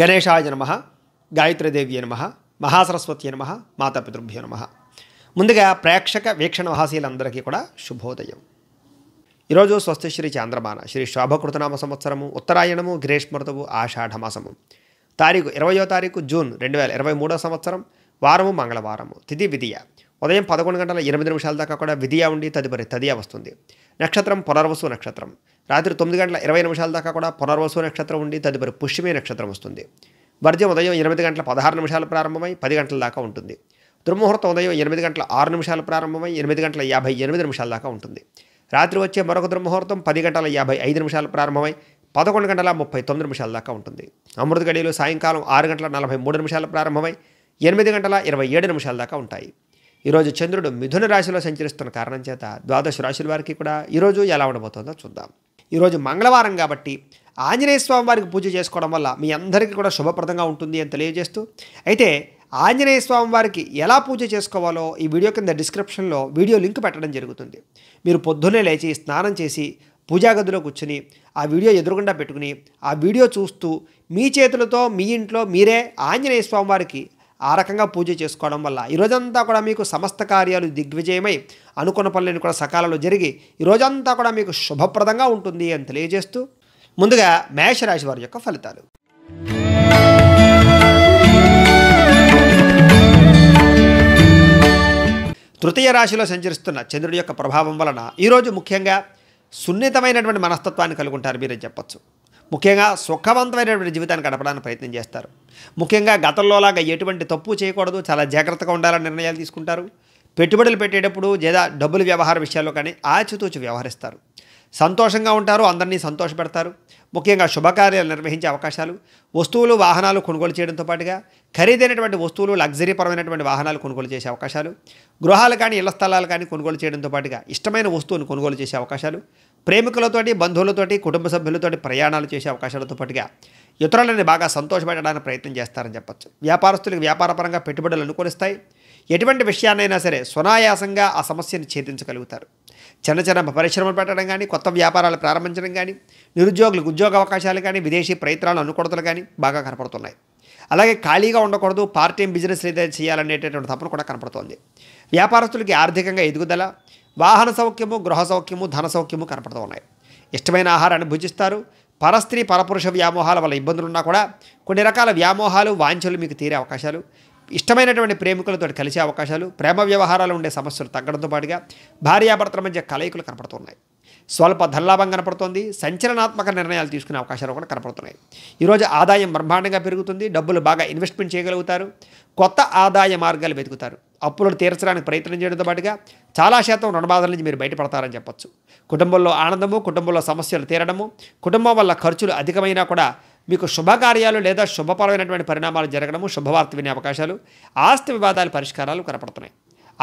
గణేశాయ నమ గాయత్రీదేవి నమ మహాసరస్వతి నమ మాతాపితృభ్యో నమ ముందుగా ప్రేక్షక వీక్షణ మహాశీలందరికీ కూడా శుభోదయం ఈరోజు స్వస్తి శ్రీ చాంద్రమాన శ్రీ శోభకృతనామ సంవత్సరము ఉత్తరాయణము గ్రీష్మతువు ఆషాఢమాసము తారీఖు ఇరవయో తారీఖు జూన్ రెండు వేల ఇరవై మూడో సంవత్సరం వారము మంగళవారము తిది విధియ ఉదయం పదకొండు గంటల ఎనిమిది నిమిషాల దాకా కూడా విధియా ఉండి తదుపరి తదియా వస్తుంది నక్షత్రం పునర్వసు నక్షత్రం రాత్రి తొమ్మిది గంటల ఇరవై నిమిషాల దాకా కూడా పునర్వసు నక్షత్రం ఉండి తదుపరి పుష్యమే నక్షత్రం వస్తుంది వర్జం ఉదయం ఎనిమిది గంటల పదహారు నిమిషాలు ప్రారంభమై పది గంటల దాకా ఉంటుంది దుర్ముహూర్తం ఉదయం ఎనిమిది గంటల ఆరు నిమిషాలు ప్రారంభమై ఎనిమిది గంటల యాభై ఎనిమిది నిమిషాల దాకా ఉంటుంది రాత్రి వచ్చే మరొక దుర్ముహూర్తం పది గంటల యాభై ఐదు నిమిషాలు ప్రారంభమై పదకొండు గంటల ముప్పై తొమ్మిది నిమిషాల దాకా ఉంటుంది అమృత గడియలు సాయంకాలం ఆరు గంటల నలభై మూడు నిమిషాలు ప్రారంభమై ఎనిమిది గంటల ఇరవై ఏడు నిమిషాల దాకా ఉంటాయి ఈరోజు చంద్రుడు మిథున రాశిలో సంచరిస్తున్న కారణం చేత ద్వాదశ రాశుల వారికి కూడా ఈరోజు ఎలా ఉండబోతుందో చూద్దాం ఈరోజు మంగళవారం కాబట్టి ఆంజనేయ స్వామి వారికి పూజ చేసుకోవడం వల్ల మీ అందరికీ కూడా శుభప్రదంగా ఉంటుంది అని తెలియజేస్తూ అయితే ఆంజనేయ స్వామి వారికి ఎలా పూజ చేసుకోవాలో ఈ వీడియో కింద డిస్క్రిప్షన్లో వీడియో లింక్ పెట్టడం జరుగుతుంది మీరు పొద్దున్నే లేచి స్నానం చేసి పూజా గదిలో కూర్చుని ఆ వీడియో ఎదురుగుండా పెట్టుకుని ఆ వీడియో చూస్తూ మీ చేతులతో మీ ఇంట్లో మీరే ఆంజనేయ స్వామి వారికి ఆ రకంగా పూజ చేసుకోవడం వల్ల ఈరోజంతా కూడా మీకు సమస్త కార్యాలు దిగ్విజయమై అనుకున్న పనులను కూడా సకాలంలో జరిగి ఈరోజంతా కూడా మీకు శుభప్రదంగా ఉంటుంది అని తెలియజేస్తూ ముందుగా మేషరాశి వారి యొక్క ఫలితాలు తృతీయ రాశిలో సంచరిస్తున్న చంద్రుడి యొక్క ప్రభావం వలన ఈరోజు ముఖ్యంగా సున్నితమైనటువంటి మనస్తత్వాన్ని కలిగి ఉంటారు మీరని చెప్పచ్చు ముఖ్యంగా సుఖవంతమైనటువంటి జీవితాన్ని గడపడానికి ప్రయత్నం చేస్తారు ముఖ్యంగా గతంలోలాగా ఎటువంటి తప్పు చేయకూడదు చాలా జాగ్రత్తగా ఉండాలని నిర్ణయాలు తీసుకుంటారు పెట్టుబడులు పెట్టేటప్పుడు లేదా డబ్బులు వ్యవహార విషయాల్లో కానీ ఆచితూచి వ్యవహరిస్తారు సంతోషంగా ఉంటారు అందరినీ సంతోషపెడతారు ముఖ్యంగా శుభకార్యాలు నిర్వహించే అవకాశాలు వస్తువులు వాహనాలు కొనుగోలు చేయడంతో పాటుగా ఖరీదైనటువంటి వస్తువులు లగ్జరీ పరమైనటువంటి వాహనాలు కొనుగోలు చేసే అవకాశాలు గృహాలు కానీ ఇళ్ల స్థలాలు కానీ కొనుగోలు చేయడంతో పాటుగా ఇష్టమైన వస్తువును కొనుగోలు చేసే అవకాశాలు ప్రేమికులతోటి బంధువులతోటి కుటుంబ సభ్యులతోటి ప్రయాణాలు చేసే అవకాశాలతో పాటుగా ఇతరులని బాగా సంతోషపెట్టడానికి ప్రయత్నం చేస్తారని చెప్పచ్చు వ్యాపారస్తులకు వ్యాపారపరంగా పెట్టుబడులు అనుకూలిస్తాయి ఎటువంటి విషయాన్నైనా సరే సునాయాసంగా ఆ సమస్యను ఛేదించగలుగుతారు చిన్న చిన్న పరిశ్రమలు పెట్టడం కానీ కొత్త వ్యాపారాలు ప్రారంభించడం కానీ నిరుద్యోగులకు ఉద్యోగ అవకాశాలు కానీ విదేశీ ప్రయత్నాలు అనుకూడతలు కానీ బాగా కనపడుతున్నాయి అలాగే ఖాళీగా ఉండకూడదు పార్ట్ టైం బిజినెస్ ఏదైనా చేయాలనేటటువంటి తపన కూడా కనపడుతోంది వ్యాపారస్తులకి ఆర్థికంగా ఎదుగుదల వాహన సౌఖ్యము గృహ సౌఖ్యము ధన సౌఖ్యము కనపడుతూ ఉన్నాయి ఇష్టమైన ఆహారాన్ని భుజిస్తారు పరస్త్రీ పరపురుష వ్యామోహాల వల్ల ఇబ్బందులున్నా కూడా కొన్ని రకాల వ్యామోహాలు వాంఛలు మీకు తీరే అవకాశాలు ఇష్టమైనటువంటి ప్రేమికులతో కలిసే అవకాశాలు ప్రేమ వ్యవహారాలు ఉండే సమస్యలు తగ్గడంతో పాటుగా భార్యాభర్తల మధ్య కలయికలు కనపడుతున్నాయి స్వల్ప ధనలాభం కనపడుతుంది సంచలనాత్మక నిర్ణయాలు తీసుకునే అవకాశాలు కూడా కనపడుతున్నాయి ఈరోజు ఆదాయం బ్రహ్మాండంగా పెరుగుతుంది డబ్బులు బాగా ఇన్వెస్ట్మెంట్ చేయగలుగుతారు కొత్త ఆదాయ మార్గాలు వెతుకుతారు అప్పులను తీర్చడానికి ప్రయత్నం చేయడంతో పాటుగా చాలా శాతం రుణబాధల నుంచి మీరు బయటపడతారని చెప్పచ్చు కుటుంబంలో ఆనందము కుటుంబంలో సమస్యలు తీరడము కుటుంబం వల్ల ఖర్చులు అధికమైనా కూడా మీకు శుభకార్యాలు లేదా శుభపరమైనటువంటి పరిణామాలు జరగడము శుభవార్త వినే అవకాశాలు ఆస్తి వివాదాలు పరిష్కారాలు కనపడుతున్నాయి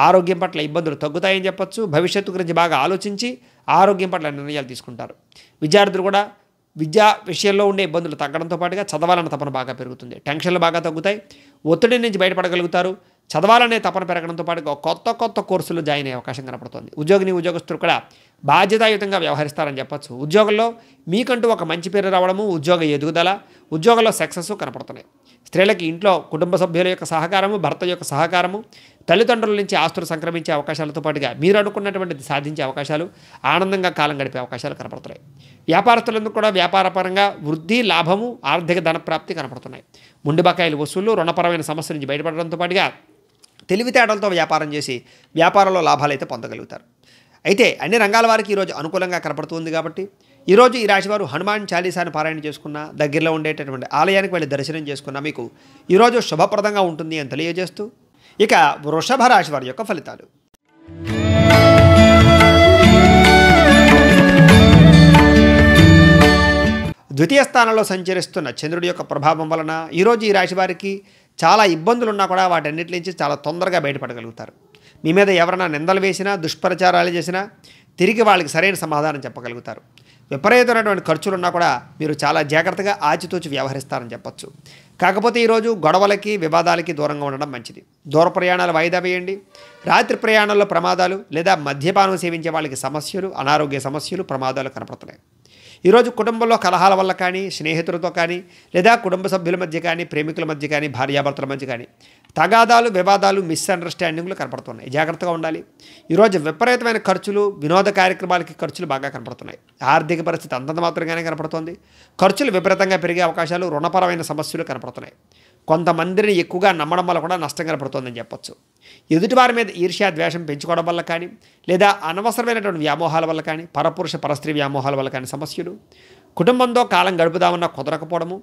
ఆరోగ్యం పట్ల ఇబ్బందులు తగ్గుతాయని చెప్పచ్చు భవిష్యత్తు గురించి బాగా ఆలోచించి ఆరోగ్యం పట్ల నిర్ణయాలు తీసుకుంటారు విద్యార్థులు కూడా విద్యా విషయంలో ఉండే ఇబ్బందులు తగ్గడంతో పాటుగా చదవాలన్న తపన బాగా పెరుగుతుంది టెన్షన్లు బాగా తగ్గుతాయి ఒత్తిడి నుంచి బయటపడగలుగుతారు చదవాలనే తపన పెరగడంతో పాటు కొత్త కొత్త కోర్సులు జాయిన్ అయ్యే అవకాశం కనపడుతుంది ఉద్యోగిని ఉద్యోగస్తులు కూడా బాధ్యతాయుతంగా వ్యవహరిస్తారని చెప్పచ్చు ఉద్యోగంలో మీకంటూ ఒక మంచి పేరు రావడము ఉద్యోగ ఎదుగుదల ఉద్యోగంలో సక్సెస్ కనపడుతున్నాయి స్త్రీలకి ఇంట్లో కుటుంబ సభ్యుల యొక్క సహకారము భర్త యొక్క సహకారము తల్లిదండ్రుల నుంచి ఆస్తులు సంక్రమించే అవకాశాలతో పాటుగా మీరు అనుకున్నటువంటిది సాధించే అవకాశాలు ఆనందంగా కాలం గడిపే అవకాశాలు కనపడుతున్నాయి వ్యాపారస్తులందరూ కూడా వ్యాపారపరంగా వృద్ధి లాభము ఆర్థిక ధనప్రాప్తి కనపడుతున్నాయి ముండి బకాయిలు వసూలు రుణపరమైన సమస్య నుంచి బయటపడడంతో పాటుగా తెలివితేటలతో వ్యాపారం చేసి వ్యాపారంలో లాభాలు అయితే పొందగలుగుతారు అయితే అన్ని రంగాల వారికి ఈరోజు అనుకూలంగా కనపడుతుంది కాబట్టి ఈరోజు ఈ రాశివారు హనుమాన్ చాలీసాను పారాయణ చేసుకున్న దగ్గరలో ఉండేటటువంటి ఆలయానికి వెళ్ళి దర్శనం చేసుకున్న మీకు ఈరోజు శుభప్రదంగా ఉంటుంది అని తెలియజేస్తూ ఇక వృషభ రాశి వారి యొక్క ఫలితాలు ద్వితీయ స్థానంలో సంచరిస్తున్న చంద్రుడి యొక్క ప్రభావం వలన ఈరోజు ఈ రాశివారికి చాలా ఇబ్బందులు ఉన్నా కూడా వాటన్నిటి నుంచి చాలా తొందరగా బయటపడగలుగుతారు మీ మీద ఎవరైనా నిందలు వేసినా దుష్ప్రచారాలు చేసినా తిరిగి వాళ్ళకి సరైన సమాధానం చెప్పగలుగుతారు విపరీతమైనటువంటి ఖర్చులున్నా కూడా మీరు చాలా జాగ్రత్తగా ఆచితూచి వ్యవహరిస్తారని చెప్పచ్చు కాకపోతే ఈరోజు గొడవలకి వివాదాలకి దూరంగా ఉండడం మంచిది దూర ప్రయాణాలు వాయిదా వేయండి రాత్రి ప్రయాణాల్లో ప్రమాదాలు లేదా మద్యపానం సేవించే వాళ్ళకి సమస్యలు అనారోగ్య సమస్యలు ప్రమాదాలు కనపడుతున్నాయి ఈరోజు కుటుంబంలో కలహాల వల్ల కానీ స్నేహితులతో కానీ లేదా కుటుంబ సభ్యుల మధ్య కానీ ప్రేమికుల మధ్య కానీ భార్యాభర్తల మధ్య కానీ తగాదాలు వివాదాలు మిస్అండర్స్టాండింగ్లు కనపడుతున్నాయి జాగ్రత్తగా ఉండాలి ఈరోజు విపరీతమైన ఖర్చులు వినోద కార్యక్రమాలకి ఖర్చులు బాగా కనపడుతున్నాయి ఆర్థిక పరిస్థితి అంతంత మాత్రంగానే కనపడుతుంది ఖర్చులు విపరీతంగా పెరిగే అవకాశాలు రుణపరమైన సమస్యలు కనపడుతున్నాయి కొంతమందిని ఎక్కువగా నమ్మడం వల్ల కూడా కనపడుతుందని చెప్పచ్చు చెప్పొచ్చు ఎదుటివారి మీద ఈర్ష్యా ద్వేషం పెంచుకోవడం వల్ల కానీ లేదా అనవసరమైనటువంటి వ్యామోహాల వల్ల కానీ పరపురుష పరస్త్రీ వ్యామోహాల వల్ల కానీ సమస్యలు కుటుంబంతో కాలం గడుపుదామన్నా కుదరకపోవడము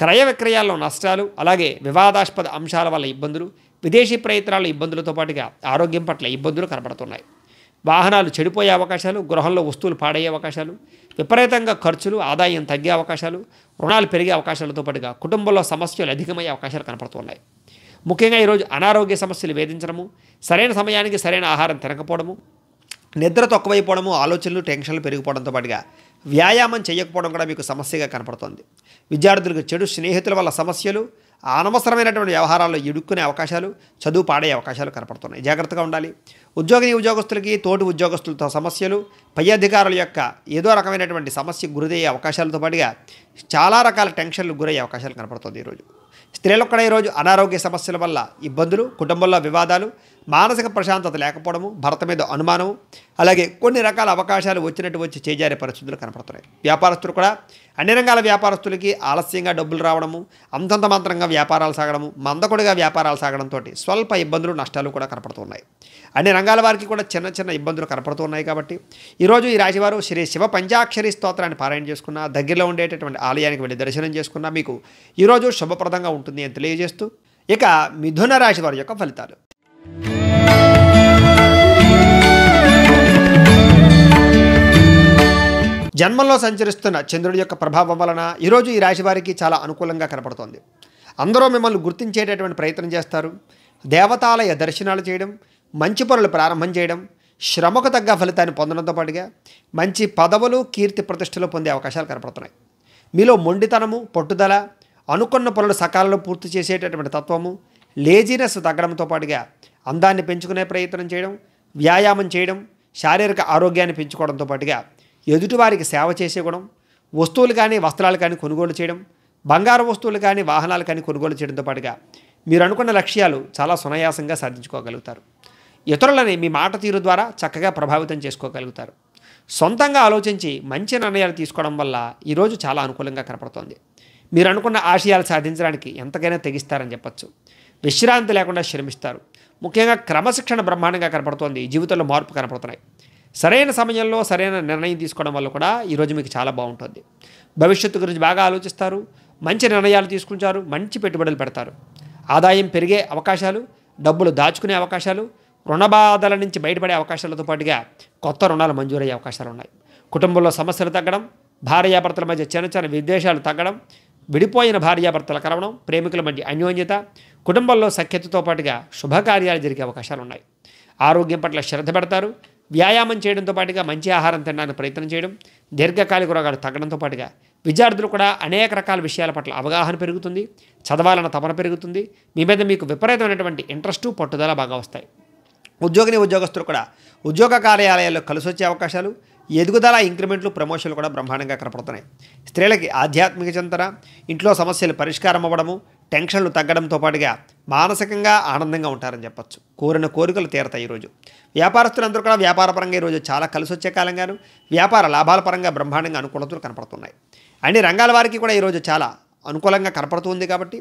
క్రయ విక్రయాల్లో నష్టాలు అలాగే వివాదాస్పద అంశాల వల్ల ఇబ్బందులు విదేశీ ప్రయత్నాల ఇబ్బందులతో పాటుగా ఆరోగ్యం పట్ల ఇబ్బందులు కనబడుతున్నాయి వాహనాలు చెడిపోయే అవకాశాలు గృహంలో వస్తువులు పాడయ్యే అవకాశాలు విపరీతంగా ఖర్చులు ఆదాయం తగ్గే అవకాశాలు రుణాలు పెరిగే అవకాశాలతో పాటుగా కుటుంబంలో సమస్యలు అధికమయ్యే అవకాశాలు కనపడుతున్నాయి ముఖ్యంగా ఈరోజు అనారోగ్య సమస్యలు వేధించడము సరైన సమయానికి సరైన ఆహారం తినకపోవడము నిద్ర తక్కువైపోవడము ఆలోచనలు టెన్షన్లు పెరిగిపోవడంతో పాటుగా వ్యాయామం చేయకపోవడం కూడా మీకు సమస్యగా కనపడుతుంది విద్యార్థులకు చెడు స్నేహితుల వల్ల సమస్యలు అనవసరమైనటువంటి వ్యవహారాల్లో ఇడుక్కునే అవకాశాలు చదువు పాడే అవకాశాలు కనపడుతున్నాయి జాగ్రత్తగా ఉండాలి ఉద్యోగిని ఉద్యోగస్తులకి తోటి ఉద్యోగస్తులతో సమస్యలు పై అధికారుల యొక్క ఏదో రకమైనటువంటి సమస్య గురిదయ్యే అవకాశాలతో పాటుగా చాలా రకాల టెన్షన్లు గురయ్యే అవకాశాలు కనపడుతుంది ఈరోజు స్త్రీలకు కూడా ఈరోజు అనారోగ్య సమస్యల వల్ల ఇబ్బందులు కుటుంబంలో వివాదాలు మానసిక ప్రశాంతత లేకపోవడము భర్త మీద అనుమానము అలాగే కొన్ని రకాల అవకాశాలు వచ్చినట్టు వచ్చి చేజారే పరిస్థితులు కనపడుతున్నాయి వ్యాపారస్తులు కూడా అన్ని రంగాల వ్యాపారస్తులకి ఆలస్యంగా డబ్బులు రావడము అంతంత మంత్రంగా వ్యాపారాలు సాగడము మందకొడిగా వ్యాపారాలు సాగడంతో స్వల్ప ఇబ్బందులు నష్టాలు కూడా కనపడుతున్నాయి అన్ని రంగాల వారికి కూడా చిన్న చిన్న ఇబ్బందులు కనపడుతున్నాయి కాబట్టి ఈరోజు ఈ రాశివారు శ్రీ శివ పంచాక్షరి స్తోత్రాన్ని పారాయణ చేసుకున్న దగ్గరలో ఉండేటటువంటి ఆలయానికి వెళ్ళి దర్శనం చేసుకున్న మీకు ఈరోజు శుభప్రదంగా ఉంటుంది అని తెలియజేస్తూ ఇక మిథున రాశి వారి యొక్క ఫలితాలు జన్మంలో సంచరిస్తున్న చంద్రుడి యొక్క ప్రభావం వలన ఈరోజు ఈ రాశి వారికి చాలా అనుకూలంగా కనపడుతోంది అందరూ మిమ్మల్ని గుర్తించేటటువంటి ప్రయత్నం చేస్తారు దేవతాలయ దర్శనాలు చేయడం మంచి పనులు ప్రారంభం చేయడం శ్రమకు తగ్గ ఫలితాన్ని పొందడంతో పాటుగా మంచి పదవులు కీర్తి ప్రతిష్టలు పొందే అవకాశాలు కనపడుతున్నాయి మీలో మొండితనము పట్టుదల అనుకున్న పనులు సకాలంలో పూర్తి చేసేటటువంటి తత్వము లేజినెస్ తగ్గడంతో పాటుగా అందాన్ని పెంచుకునే ప్రయత్నం చేయడం వ్యాయామం చేయడం శారీరక ఆరోగ్యాన్ని పెంచుకోవడంతో పాటుగా ఎదుటివారికి సేవ చేసే గుణం వస్తువులు కానీ వస్త్రాలు కానీ కొనుగోలు చేయడం బంగారు వస్తువులు కానీ వాహనాలు కానీ కొనుగోలు చేయడంతో పాటుగా మీరు అనుకున్న లక్ష్యాలు చాలా సునాయాసంగా సాధించుకోగలుగుతారు ఇతరులని మీ మాట తీరు ద్వారా చక్కగా ప్రభావితం చేసుకోగలుగుతారు సొంతంగా ఆలోచించి మంచి నిర్ణయాలు తీసుకోవడం వల్ల ఈరోజు చాలా అనుకూలంగా కనపడుతోంది మీరు అనుకున్న ఆశయాలు సాధించడానికి ఎంతకైనా తెగిస్తారని చెప్పచ్చు విశ్రాంతి లేకుండా శ్రమిస్తారు ముఖ్యంగా క్రమశిక్షణ బ్రహ్మాండంగా కనపడుతోంది జీవితంలో మార్పు కనపడుతున్నాయి సరైన సమయంలో సరైన నిర్ణయం తీసుకోవడం వల్ల కూడా ఈరోజు మీకు చాలా బాగుంటుంది భవిష్యత్తు గురించి బాగా ఆలోచిస్తారు మంచి నిర్ణయాలు తీసుకుంటారు మంచి పెట్టుబడులు పెడతారు ఆదాయం పెరిగే అవకాశాలు డబ్బులు దాచుకునే అవకాశాలు రుణ బాధల నుంచి బయటపడే అవకాశాలతో పాటుగా కొత్త రుణాలు మంజూరయ్యే అవకాశాలు ఉన్నాయి కుటుంబంలో సమస్యలు తగ్గడం భార్యాభర్తల మధ్య చిన్న చిన్న విద్వేషాలు తగ్గడం విడిపోయిన భార్యాభర్తల కలవడం ప్రేమికుల మధ్య అన్యోన్యత కుటుంబంలో సఖ్యతతో పాటుగా శుభకార్యాలు జరిగే అవకాశాలు ఉన్నాయి ఆరోగ్యం పట్ల శ్రద్ధ పెడతారు వ్యాయామం చేయడంతో పాటుగా మంచి ఆహారం తినడానికి ప్రయత్నం చేయడం దీర్ఘకాలిక రోగాలు తగ్గడంతో పాటుగా విద్యార్థులు కూడా అనేక రకాల విషయాల పట్ల అవగాహన పెరుగుతుంది చదవాలన్న తపన పెరుగుతుంది మీ మీద మీకు విపరీతమైనటువంటి ఇంట్రెస్టు పట్టుదల బాగా వస్తాయి ఉద్యోగిని ఉద్యోగస్తులు కూడా ఉద్యోగ కార్యాలయాల్లో కలిసి వచ్చే అవకాశాలు ఎదుగుదల ఇంక్రిమెంట్లు ప్రమోషన్లు కూడా బ్రహ్మాండంగా కనపడుతున్నాయి స్త్రీలకి ఆధ్యాత్మిక చింతన ఇంట్లో సమస్యలు పరిష్కారం అవ్వడము టెన్షన్లు తగ్గడంతో పాటుగా మానసికంగా ఆనందంగా ఉంటారని చెప్పచ్చు కోరిన కోరికలు తీరతాయి ఈరోజు వ్యాపారస్తులందరూ కూడా వ్యాపారపరంగా ఈరోజు చాలా కలిసి వచ్చే కాలంగాను వ్యాపార లాభాల పరంగా బ్రహ్మాండంగా అనుకూలతలు కనపడుతున్నాయి అన్ని రంగాల వారికి కూడా ఈరోజు చాలా అనుకూలంగా కనపడుతుంది కాబట్టి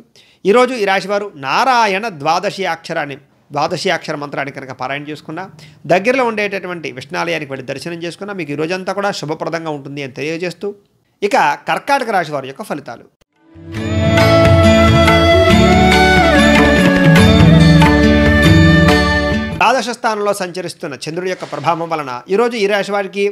ఈరోజు ఈ రాశివారు నారాయణ ద్వాదశి అక్షరాన్ని ద్వాదశి అక్షర మంత్రాన్ని కనుక పారాయణ చేసుకున్నా దగ్గరలో ఉండేటటువంటి విష్ణాలయానికి వెళ్ళి దర్శనం చేసుకున్నా మీకు ఈ రోజంతా కూడా శుభప్రదంగా ఉంటుంది అని తెలియజేస్తూ ఇక కర్కాటక రాశివారి యొక్క ఫలితాలు ద్వాదశ స్థానంలో సంచరిస్తున్న చంద్రుడి యొక్క ప్రభావం వలన ఈరోజు ఈ రాశి వారికి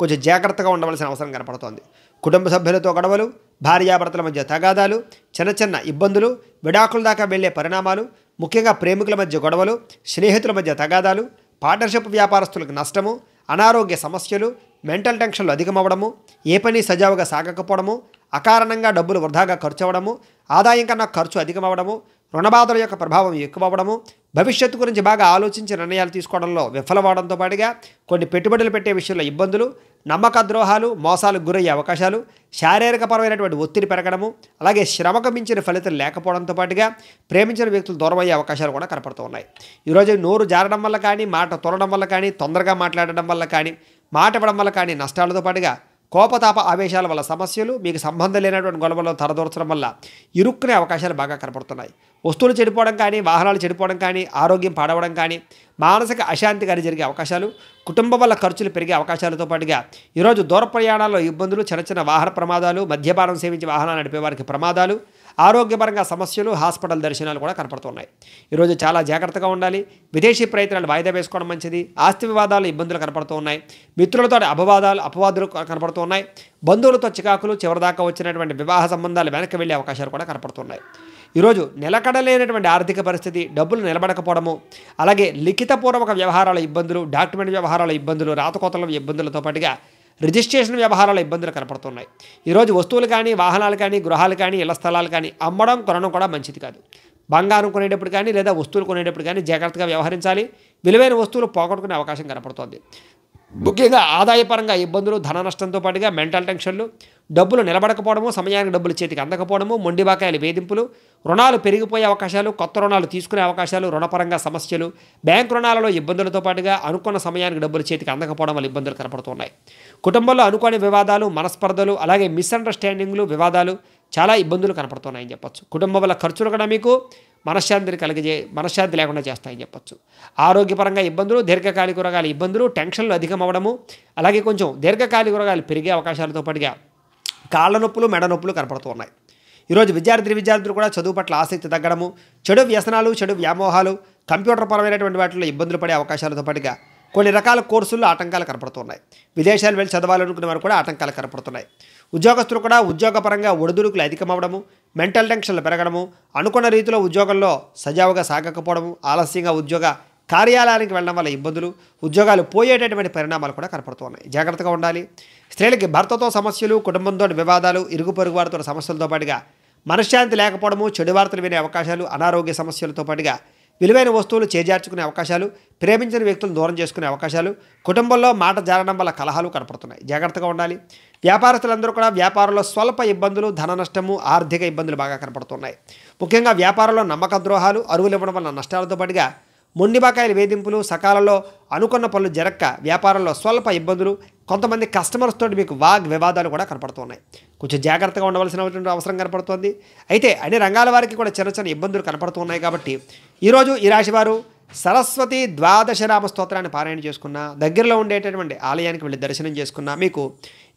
కొంచెం జాగ్రత్తగా ఉండవలసిన అవసరం కనపడుతోంది కుటుంబ సభ్యులతో గొడవలు భార్యాభర్తల మధ్య తగాదాలు చిన్న చిన్న ఇబ్బందులు విడాకుల దాకా వెళ్లే పరిణామాలు ముఖ్యంగా ప్రేమికుల మధ్య గొడవలు స్నేహితుల మధ్య తగాదాలు పార్ట్నర్షిప్ వ్యాపారస్తులకు నష్టము అనారోగ్య సమస్యలు మెంటల్ టెన్షన్లు అధికమవ్వడము ఏ పని సజావుగా సాగకపోవడము అకారణంగా డబ్బులు వృధాగా ఖర్చు అవ్వడము ఆదాయం కన్నా ఖర్చు అధికమవ్వడము రుణబాధల యొక్క ప్రభావం ఎక్కువ అవ్వడము భవిష్యత్తు గురించి బాగా ఆలోచించి నిర్ణయాలు తీసుకోవడంలో విఫలమవడంతో పాటుగా కొన్ని పెట్టుబడులు పెట్టే విషయంలో ఇబ్బందులు నమ్మక ద్రోహాలు మోసాలకు గురయ్యే అవకాశాలు శారీరకపరమైనటువంటి ఒత్తిడి పెరగడము అలాగే శ్రమకు మించిన ఫలితం లేకపోవడంతో పాటుగా ప్రేమించిన వ్యక్తులు దూరం అయ్యే అవకాశాలు కూడా కనపడుతూ ఉన్నాయి ఈరోజు నోరు జారడం వల్ల కానీ మాట తొరడం వల్ల కానీ తొందరగా మాట్లాడడం వల్ల కానీ మాట ఇవ్వడం వల్ల కానీ నష్టాలతో పాటుగా కోపతాప ఆవేశాల వల్ల సమస్యలు మీకు సంబంధం లేనటువంటి గొడవలో తరదూర్చడం వల్ల ఇరుక్కునే అవకాశాలు బాగా కనపడుతున్నాయి వస్తువులు చెడిపోవడం కానీ వాహనాలు చెడిపోవడం కానీ ఆరోగ్యం పాడవడం కానీ మానసిక అశాంతి కానీ జరిగే అవకాశాలు కుటుంబ వల్ల ఖర్చులు పెరిగే అవకాశాలతో పాటుగా ఈరోజు దూర ప్రయాణాల్లో ఇబ్బందులు చిన్న చిన్న వాహన ప్రమాదాలు మద్యపానం సేవించి వాహనాలు నడిపే వారికి ప్రమాదాలు ఆరోగ్యపరంగా సమస్యలు హాస్పిటల్ దర్శనాలు కూడా కనపడుతున్నాయి ఈరోజు చాలా జాగ్రత్తగా ఉండాలి విదేశీ ప్రయత్నాలు వాయిదా వేసుకోవడం మంచిది ఆస్తి వివాదాలు ఇబ్బందులు కనపడుతూ ఉన్నాయి మిత్రులతో అపవాదాలు అపవాదులు కనపడుతూ ఉన్నాయి బంధువులతో చికాకులు చివరిదాకా వచ్చినటువంటి వివాహ సంబంధాలు వెనక్కి వెళ్ళే అవకాశాలు కూడా కనపడుతున్నాయి ఈరోజు నిలకడలేనటువంటి ఆర్థిక పరిస్థితి డబ్బులు నిలబడకపోవడము అలాగే లిఖితపూర్వక వ్యవహారాల ఇబ్బందులు డాక్యుమెంట్ వ్యవహారాల ఇబ్బందులు రాతకోతల ఇబ్బందులతో పాటుగా రిజిస్ట్రేషన్ వ్యవహారాల ఇబ్బందులు కనపడుతున్నాయి ఈరోజు వస్తువులు కానీ వాహనాలు కానీ గృహాలు కానీ ఇళ్ల స్థలాలు కానీ అమ్మడం కొనడం కూడా మంచిది కాదు బంగారం కొనేటప్పుడు కానీ లేదా వస్తువులు కొనేటప్పుడు కానీ జాగ్రత్తగా వ్యవహరించాలి విలువైన వస్తువులు పోగొట్టుకునే అవకాశం కనపడుతోంది ముఖ్యంగా ఆదాయపరంగా ఇబ్బందులు ధన నష్టంతో పాటుగా మెంటల్ టెన్షన్లు డబ్బులు నిలబడకపోవడము సమయానికి డబ్బులు చేతికి అందకపోవడము మొండిబాకాయలు వేధింపులు రుణాలు పెరిగిపోయే అవకాశాలు కొత్త రుణాలు తీసుకునే అవకాశాలు రుణపరంగా సమస్యలు బ్యాంక్ రుణాలలో ఇబ్బందులతో పాటుగా అనుకున్న సమయానికి డబ్బులు చేతికి అందకపోవడం వల్ల ఇబ్బందులు కనపడుతున్నాయి కుటుంబంలో అనుకోని వివాదాలు మనస్పర్ధలు అలాగే మిస్అండర్స్టాండింగ్లు వివాదాలు చాలా ఇబ్బందులు కనపడుతున్నాయని చెప్పొచ్చు కుటుంబం వల్ల ఖర్చులు కూడా మీకు మనశ్శాంతిని కలిగజే మనశ్శాంతి లేకుండా చేస్తాయని చెప్పొచ్చు ఆరోగ్యపరంగా ఇబ్బందులు దీర్ఘకాలిక రోగాలు ఇబ్బందులు టెన్షన్లు అధికమవడము అలాగే కొంచెం దీర్ఘకాలిక రోగాలు పెరిగే అవకాశాలతో పాటుగా కాళ్ళ నొప్పులు మెడ నొప్పులు కనపడుతూ ఉన్నాయి ఈరోజు విద్యార్థి విద్యార్థులు కూడా చదువు పట్ల ఆసక్తి తగ్గడము చెడు వ్యసనాలు చెడు వ్యామోహాలు కంప్యూటర్ పరమైనటువంటి వాటిలో ఇబ్బందులు పడే అవకాశాలతో పాటుగా కొన్ని రకాల కోర్సుల్లో ఆటంకాలు కనపడుతున్నాయి విదేశాలు వెళ్ళి చదవాలనుకునే వారు కూడా ఆటంకాలు కనపడుతున్నాయి ఉద్యోగస్తులు కూడా ఉద్యోగపరంగా ఒడిదుడుకులు అధికమవడము మెంటల్ టెన్షన్లు పెరగడము అనుకున్న రీతిలో ఉద్యోగంలో సజావుగా సాగకపోవడము ఆలస్యంగా ఉద్యోగ కార్యాలయానికి వెళ్ళడం వల్ల ఇబ్బందులు ఉద్యోగాలు పోయేటటువంటి పరిణామాలు కూడా కనపడుతున్నాయి జాగ్రత్తగా ఉండాలి స్త్రీలకి భర్తతో సమస్యలు కుటుంబంతో వివాదాలు ఇరుగు పొరుగు వారితో సమస్యలతో పాటుగా మనశ్శాంతి లేకపోవడము చెడు వార్తలు వినే అవకాశాలు అనారోగ్య సమస్యలతో పాటుగా విలువైన వస్తువులు చేజార్చుకునే అవకాశాలు ప్రేమించిన వ్యక్తులను దూరం చేసుకునే అవకాశాలు కుటుంబంలో మాట జారడం వల్ల కలహాలు కనపడుతున్నాయి జాగ్రత్తగా ఉండాలి వ్యాపారస్తులందరూ కూడా వ్యాపారంలో స్వల్ప ఇబ్బందులు ధన నష్టము ఆర్థిక ఇబ్బందులు బాగా కనపడుతున్నాయి ముఖ్యంగా వ్యాపారంలో నమ్మక ద్రోహాలు అరువులు ఇవ్వడం వల్ల నష్టాలతో పాటుగా మొండిబాకాయల వేధింపులు సకాలంలో అనుకున్న పనులు జరక్క వ్యాపారంలో స్వల్ప ఇబ్బందులు కొంతమంది కస్టమర్స్ తోటి మీకు వాగ్ వివాదాలు కూడా కనపడుతున్నాయి కొంచెం జాగ్రత్తగా ఉండవలసినటువంటి అవసరం కనపడుతోంది అయితే అన్ని రంగాల వారికి కూడా చిన్న చిన్న ఇబ్బందులు కనపడుతున్నాయి కాబట్టి ఈరోజు ఈ రాశివారు సరస్వతి ద్వాదశ రామ స్తోత్రాన్ని పారాయణ చేసుకున్న దగ్గరలో ఉండేటటువంటి ఆలయానికి వెళ్ళి దర్శనం చేసుకున్న మీకు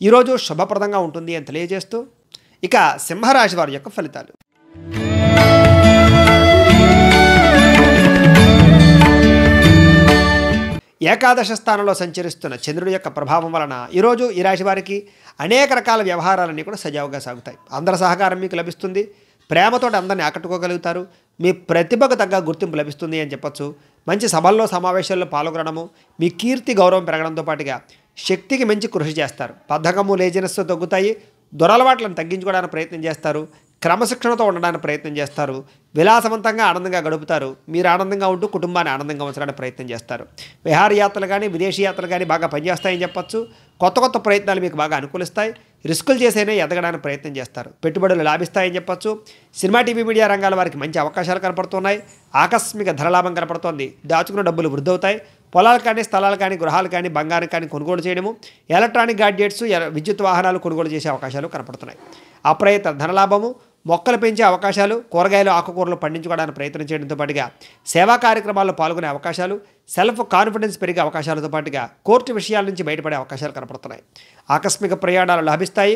ఈరోజు శుభప్రదంగా ఉంటుంది అని తెలియజేస్తూ ఇక సింహరాశి వారి యొక్క ఫలితాలు ఏకాదశ స్థానంలో సంచరిస్తున్న చంద్రుడి యొక్క ప్రభావం వలన ఈరోజు ఈ రాశి వారికి అనేక రకాల వ్యవహారాలన్నీ కూడా సజావుగా సాగుతాయి అందరి సహకారం మీకు లభిస్తుంది ప్రేమతో అందరిని ఆకట్టుకోగలుగుతారు మీ ప్రతిభకు తగ్గ గుర్తింపు లభిస్తుంది అని చెప్పొచ్చు మంచి సభల్లో సమావేశాల్లో పాల్గొనడము మీ కీర్తి గౌరవం పెరగడంతో పాటుగా శక్తికి మంచి కృషి చేస్తారు బద్ధకము లేజినెస్ తగ్గుతాయి దురలవాట్లను తగ్గించుకోవడానికి ప్రయత్నం చేస్తారు క్రమశిక్షణతో ఉండడానికి ప్రయత్నం చేస్తారు విలాసవంతంగా ఆనందంగా గడుపుతారు మీరు ఆనందంగా ఉంటూ కుటుంబాన్ని ఆనందంగా ఉంచడానికి ప్రయత్నం చేస్తారు విహారయాత్రలు కానీ విదేశీ యాత్రలు కానీ బాగా పనిచేస్తాయని చెప్పచ్చు కొత్త కొత్త ప్రయత్నాలు మీకు బాగా అనుకూలిస్తాయి రిస్కులు చేసేనే ఎదగడానికి ప్రయత్నం చేస్తారు పెట్టుబడులు లాభిస్తాయని చెప్పచ్చు సినిమా టీవీ మీడియా రంగాల వారికి మంచి అవకాశాలు కనపడుతున్నాయి ఆకస్మిక ధనలాభం కనపడుతోంది దాచుకున్న డబ్బులు వృద్ధి అవుతాయి పొలాలు కానీ స్థలాలు కానీ గృహాలు కానీ బంగారం కానీ కొనుగోలు చేయడము ఎలక్ట్రానిక్ గాడ్జెట్స్ విద్యుత్ వాహనాలు కొనుగోలు చేసే అవకాశాలు కనపడుతున్నాయి అప్రయత్న ధనలాభము మొక్కలు పెంచే అవకాశాలు కూరగాయలు ఆకుకూరలు పండించుకోవడానికి ప్రయత్నం చేయడంతో పాటుగా సేవా కార్యక్రమాల్లో పాల్గొనే అవకాశాలు సెల్ఫ్ కాన్ఫిడెన్స్ పెరిగే అవకాశాలతో పాటుగా కోర్టు విషయాల నుంచి బయటపడే అవకాశాలు కనపడుతున్నాయి ఆకస్మిక ప్రయాణాలు లభిస్తాయి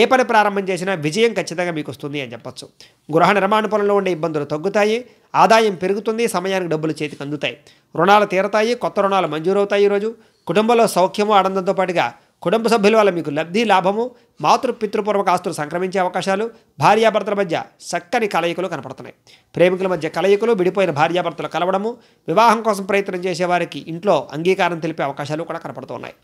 ఏ పని ప్రారంభం చేసినా విజయం ఖచ్చితంగా మీకు వస్తుంది అని చెప్పచ్చు గృహ నిర్మాణ పనుల్లో ఉండే ఇబ్బందులు తగ్గుతాయి ఆదాయం పెరుగుతుంది సమయానికి డబ్బులు చేతికి అందుతాయి రుణాలు తీరతాయి కొత్త రుణాలు మంజూరవుతాయి ఈరోజు కుటుంబంలో సౌఖ్యము ఆనందంతో పాటుగా కుటుంబ సభ్యుల వల్ల మీకు లబ్ధి లాభము మాతృ పితృపూర్వక ఆస్తులు సంక్రమించే అవకాశాలు భార్యాభర్తల మధ్య చక్కని కలయికలు కనపడుతున్నాయి ప్రేమికుల మధ్య కలయికలు విడిపోయిన భార్యాభర్తలు కలవడము వివాహం కోసం ప్రయత్నం చేసేవారికి ఇంట్లో అంగీకారం తెలిపే అవకాశాలు కూడా కనపడుతున్నాయి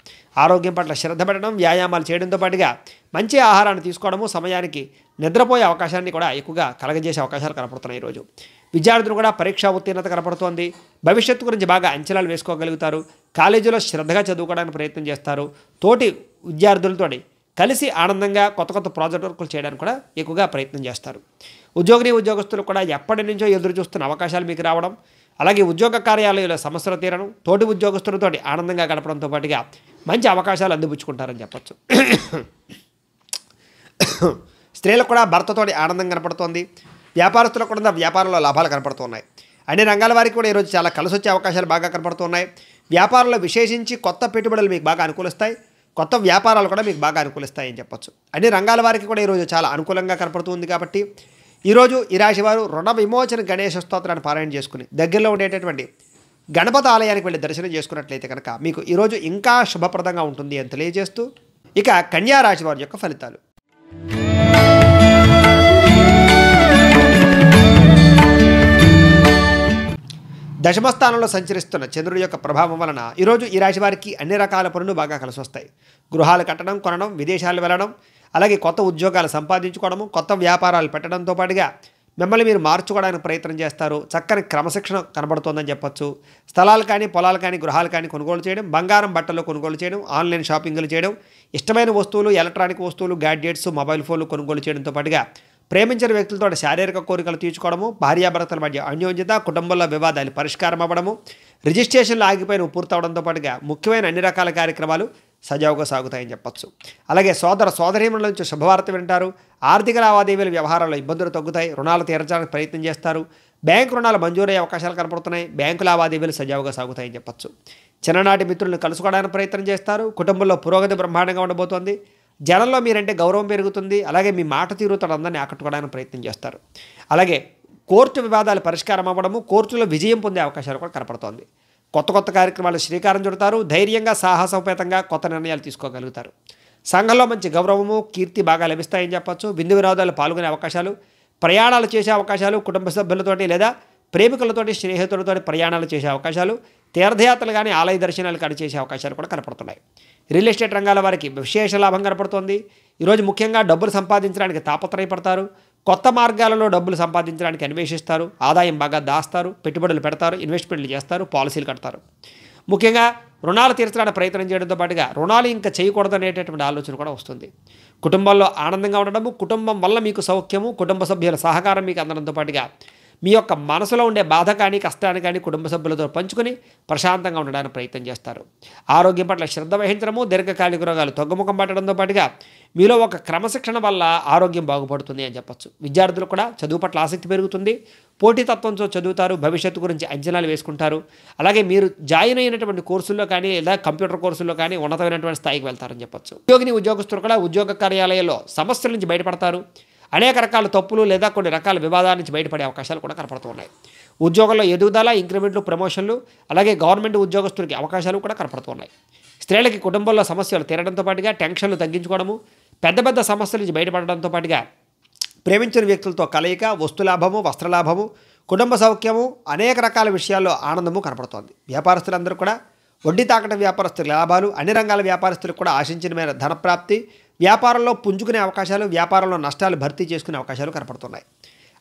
ఆరోగ్యం పట్ల శ్రద్ధ పెట్టడం వ్యాయామాలు చేయడంతో పాటుగా మంచి ఆహారాన్ని తీసుకోవడము సమయానికి నిద్రపోయే అవకాశాన్ని కూడా ఎక్కువగా కలగజేసే అవకాశాలు కనపడుతున్నాయి ఈరోజు విద్యార్థులు కూడా పరీక్షా ఉత్తీర్ణత కనపడుతోంది భవిష్యత్తు గురించి బాగా అంచనాలు వేసుకోగలుగుతారు కాలేజీలో శ్రద్ధగా చదువుకోవడానికి ప్రయత్నం చేస్తారు తోటి విద్యార్థులతో కలిసి ఆనందంగా కొత్త కొత్త ప్రాజెక్ట్ వర్కులు చేయడానికి కూడా ఎక్కువగా ప్రయత్నం చేస్తారు ఉద్యోగిని ఉద్యోగస్తులు కూడా ఎప్పటి నుంచో ఎదురు చూస్తున్న అవకాశాలు మీకు రావడం అలాగే ఉద్యోగ కార్యాలయంలో సమస్యలు తీరడం తోటి ఉద్యోగస్తులతో ఆనందంగా గడపడంతో పాటుగా మంచి అవకాశాలు అందిపుచ్చుకుంటారని చెప్పచ్చు స్త్రీలకు కూడా భర్తతోటి ఆనందం కనపడుతోంది వ్యాపారస్తులకు కూడా వ్యాపారంలో లాభాలు కనపడుతున్నాయి అన్ని రంగాల వారికి కూడా ఈరోజు చాలా వచ్చే అవకాశాలు బాగా కనపడుతున్నాయి వ్యాపారంలో విశేషించి కొత్త పెట్టుబడులు మీకు బాగా అనుకూలిస్తాయి కొత్త వ్యాపారాలు కూడా మీకు బాగా అనుకూలిస్తాయి అని చెప్పొచ్చు అన్ని రంగాల వారికి కూడా ఈరోజు చాలా అనుకూలంగా కనపడుతుంది కాబట్టి ఈరోజు ఈ రాశి వారు రుణ విమోచన గణేష స్తోత్రాన్ని పారాయణ చేసుకుని దగ్గరలో ఉండేటటువంటి గణపతి ఆలయానికి వెళ్ళి దర్శనం చేసుకున్నట్లయితే కనుక మీకు ఈరోజు ఇంకా శుభప్రదంగా ఉంటుంది అని తెలియజేస్తూ ఇక కన్యా రాశి వారి యొక్క ఫలితాలు దశమస్థానంలో సంచరిస్తున్న చంద్రుడి యొక్క ప్రభావం వలన ఈరోజు ఈ రాశి వారికి అన్ని రకాల పనులు బాగా కలిసి వస్తాయి గృహాలు కట్టడం కొనడం విదేశాలు వెళ్ళడం అలాగే కొత్త ఉద్యోగాలు సంపాదించుకోవడము కొత్త వ్యాపారాలు పెట్టడంతో పాటుగా మిమ్మల్ని మీరు మార్చుకోవడానికి ప్రయత్నం చేస్తారు చక్కని క్రమశిక్షణ కనబడుతోందని చెప్పొచ్చు స్థలాలు కానీ పొలాలు కానీ గృహాలు కానీ కొనుగోలు చేయడం బంగారం బట్టలు కొనుగోలు చేయడం ఆన్లైన్ షాపింగ్లు చేయడం ఇష్టమైన వస్తువులు ఎలక్ట్రానిక్ వస్తువులు గ్యాడ్జెట్స్ మొబైల్ ఫోన్లు కొనుగోలు చేయడంతో పాటుగా ప్రేమించిన వ్యక్తులతో శారీరక కోరికలు తీర్చుకోవడము భార్యాభర్తల మధ్య అన్యోన్యత కుటుంబంలో వివాదాలు పరిష్కారం అవ్వడము రిజిస్ట్రేషన్లు ఆగిపోయిన పూర్తవడంతో పాటుగా ముఖ్యమైన అన్ని రకాల కార్యక్రమాలు సజావుగా సాగుతాయని చెప్పచ్చు అలాగే సోదర సోదరీముల నుంచి శుభవార్త వింటారు ఆర్థిక లావాదేవీల వ్యవహారాల్లో ఇబ్బందులు తగ్గుతాయి రుణాలు తీర్చడానికి ప్రయత్నం చేస్తారు బ్యాంకు రుణాలు మంజూరయ్యే అవకాశాలు కనపడుతున్నాయి బ్యాంకు లావాదేవీలు సజావుగా సాగుతాయని చెప్పచ్చు చిన్ననాటి మిత్రులను కలుసుకోవడానికి ప్రయత్నం చేస్తారు కుటుంబంలో పురోగతి బ్రహ్మాండంగా ఉండబోతోంది జనంలో మీరంటే గౌరవం పెరుగుతుంది అలాగే మీ మాట తీరు అందరినీ ఆకట్టుకోవడానికి ప్రయత్నం చేస్తారు అలాగే కోర్టు వివాదాలు పరిష్కారం అవ్వడము కోర్టులో విజయం పొందే అవకాశాలు కూడా కనపడుతోంది కొత్త కొత్త కార్యక్రమాలు శ్రీకారం చుడతారు ధైర్యంగా సాహసోపేతంగా కొత్త నిర్ణయాలు తీసుకోగలుగుతారు సంఘంలో మంచి గౌరవము కీర్తి బాగా లభిస్తాయని చెప్పచ్చు విందు వినోదాలు పాల్గొనే అవకాశాలు ప్రయాణాలు చేసే అవకాశాలు కుటుంబ సభ్యులతోటి లేదా ప్రేమికులతోటి స్నేహితులతోటి ప్రయాణాలు చేసే అవకాశాలు తీర్థయాత్రలు కానీ ఆలయ దర్శనాలు కానీ చేసే అవకాశాలు కూడా కనపడుతున్నాయి రియల్ ఎస్టేట్ రంగాల వారికి విశేష లాభం కనపడుతోంది ఈరోజు ముఖ్యంగా డబ్బులు సంపాదించడానికి తాపత్రయపడతారు కొత్త మార్గాలలో డబ్బులు సంపాదించడానికి అన్వేషిస్తారు ఆదాయం బాగా దాస్తారు పెట్టుబడులు పెడతారు ఇన్వెస్ట్మెంట్లు చేస్తారు పాలసీలు కడతారు ముఖ్యంగా రుణాలు తీర్చడానికి ప్రయత్నం చేయడంతో పాటుగా రుణాలు ఇంకా చేయకూడదు అనేటటువంటి ఆలోచన కూడా వస్తుంది కుటుంబంలో ఆనందంగా ఉండడము కుటుంబం వల్ల మీకు సౌఖ్యము కుటుంబ సభ్యుల సహకారం మీకు అందడంతో పాటుగా మీ యొక్క మనసులో ఉండే బాధ కానీ కష్టాన్ని కానీ కుటుంబ సభ్యులతో పంచుకుని ప్రశాంతంగా ఉండడానికి ప్రయత్నం చేస్తారు ఆరోగ్యం పట్ల శ్రద్ధ వహించడము దీర్ఘకాలిక రోగాలు తగ్గుముఖం పట్టడంతో పాటుగా మీలో ఒక క్రమశిక్షణ వల్ల ఆరోగ్యం బాగుపడుతుంది అని చెప్పచ్చు విద్యార్థులు కూడా చదువు పట్ల ఆసక్తి పెరుగుతుంది పోటీతత్వంతో చదువుతారు భవిష్యత్తు గురించి అంచనాలు వేసుకుంటారు అలాగే మీరు జాయిన్ అయినటువంటి కోర్సుల్లో కానీ లేదా కంప్యూటర్ కోర్సుల్లో కానీ ఉన్నతమైనటువంటి స్థాయికి వెళ్తారని చెప్పచ్చు ఉద్యోగిని ఉద్యోగస్తులు కూడా ఉద్యోగ కార్యాలయాల్లో సమస్యల నుంచి బయటపడతారు అనేక రకాల తప్పులు లేదా కొన్ని రకాల వివాదాల నుంచి బయటపడే అవకాశాలు కూడా కనపడుతున్నాయి ఉద్యోగంలో ఎదుగుదల ఇంక్రిమెంట్లు ప్రమోషన్లు అలాగే గవర్నమెంట్ ఉద్యోగస్తులకి అవకాశాలు కూడా కనపడుతున్నాయి స్త్రీలకి కుటుంబంలో సమస్యలు తీరడంతో పాటుగా టెన్షన్లు తగ్గించుకోవడము పెద్ద పెద్ద సమస్యల నుంచి బయటపడడంతో పాటుగా ప్రేమించిన వ్యక్తులతో కలయిక వస్తులాభము వస్త్రలాభము కుటుంబ సౌఖ్యము అనేక రకాల విషయాల్లో ఆనందము కనపడుతోంది వ్యాపారస్తులందరూ కూడా వడ్డీ తాకట వ్యాపారస్తుల లాభాలు అన్ని రంగాల వ్యాపారస్తులకు కూడా ఆశించిన మేర ధనప్రాప్తి వ్యాపారంలో పుంజుకునే అవకాశాలు వ్యాపారంలో నష్టాలు భర్తీ చేసుకునే అవకాశాలు కనపడుతున్నాయి